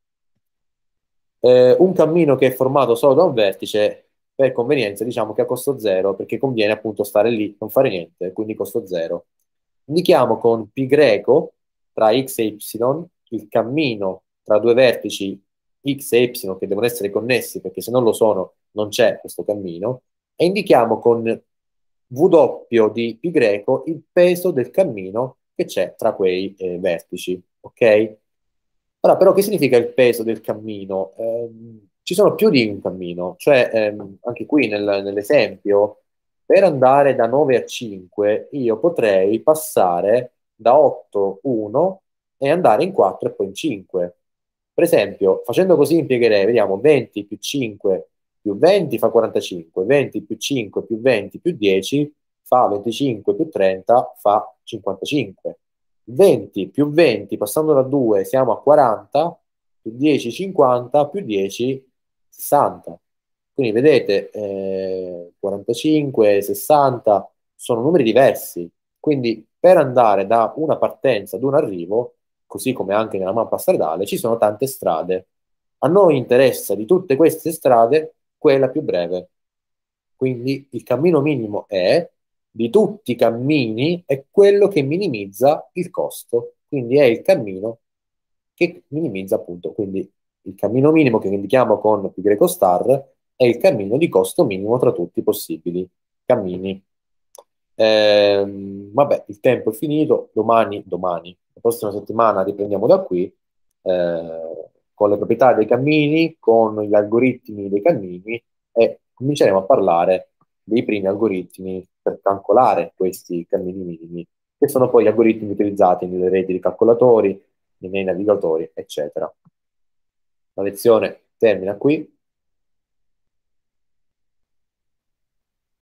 Eh, un cammino che è formato solo da un vertice per convenienza diciamo che a costo zero, perché conviene appunto stare lì, non fare niente, quindi costo zero. Indichiamo con pi greco tra x e y il cammino tra due vertici x e y che devono essere connessi, perché se non lo sono non c'è questo cammino, e indichiamo con W di pi greco il peso del cammino che c'è tra quei eh, vertici, ok? Ora, però, che significa il peso del cammino? Eh, ci sono più di un cammino, cioè ehm, anche qui nel, nell'esempio, per andare da 9 a 5 io potrei passare da 8 1 e andare in 4 e poi in 5. Per esempio, facendo così impiegherei, vediamo, 20 più 5 più 20 fa 45, 20 più 5 più 20 più 10 fa 25 più 30 fa 55. 20 più 20, passando da 2 siamo a 40, più 10 50, più 10 60. Quindi vedete, eh, 45, 60 sono numeri diversi. Quindi per andare da una partenza ad un arrivo, così come anche nella mappa stradale, ci sono tante strade. A noi interessa di tutte queste strade quella più breve. Quindi il cammino minimo è, di tutti i cammini, è quello che minimizza il costo. Quindi è il cammino che minimizza appunto, quindi il cammino minimo che indichiamo con Y star è il cammino di costo minimo tra tutti i possibili cammini. Ehm, vabbè, il tempo è finito, domani, domani, la prossima settimana riprendiamo da qui eh, con le proprietà dei cammini, con gli algoritmi dei cammini e cominceremo a parlare dei primi algoritmi per calcolare questi cammini minimi, che sono poi gli algoritmi utilizzati nelle reti di calcolatori, nei navigatori, eccetera. La lezione termina qui.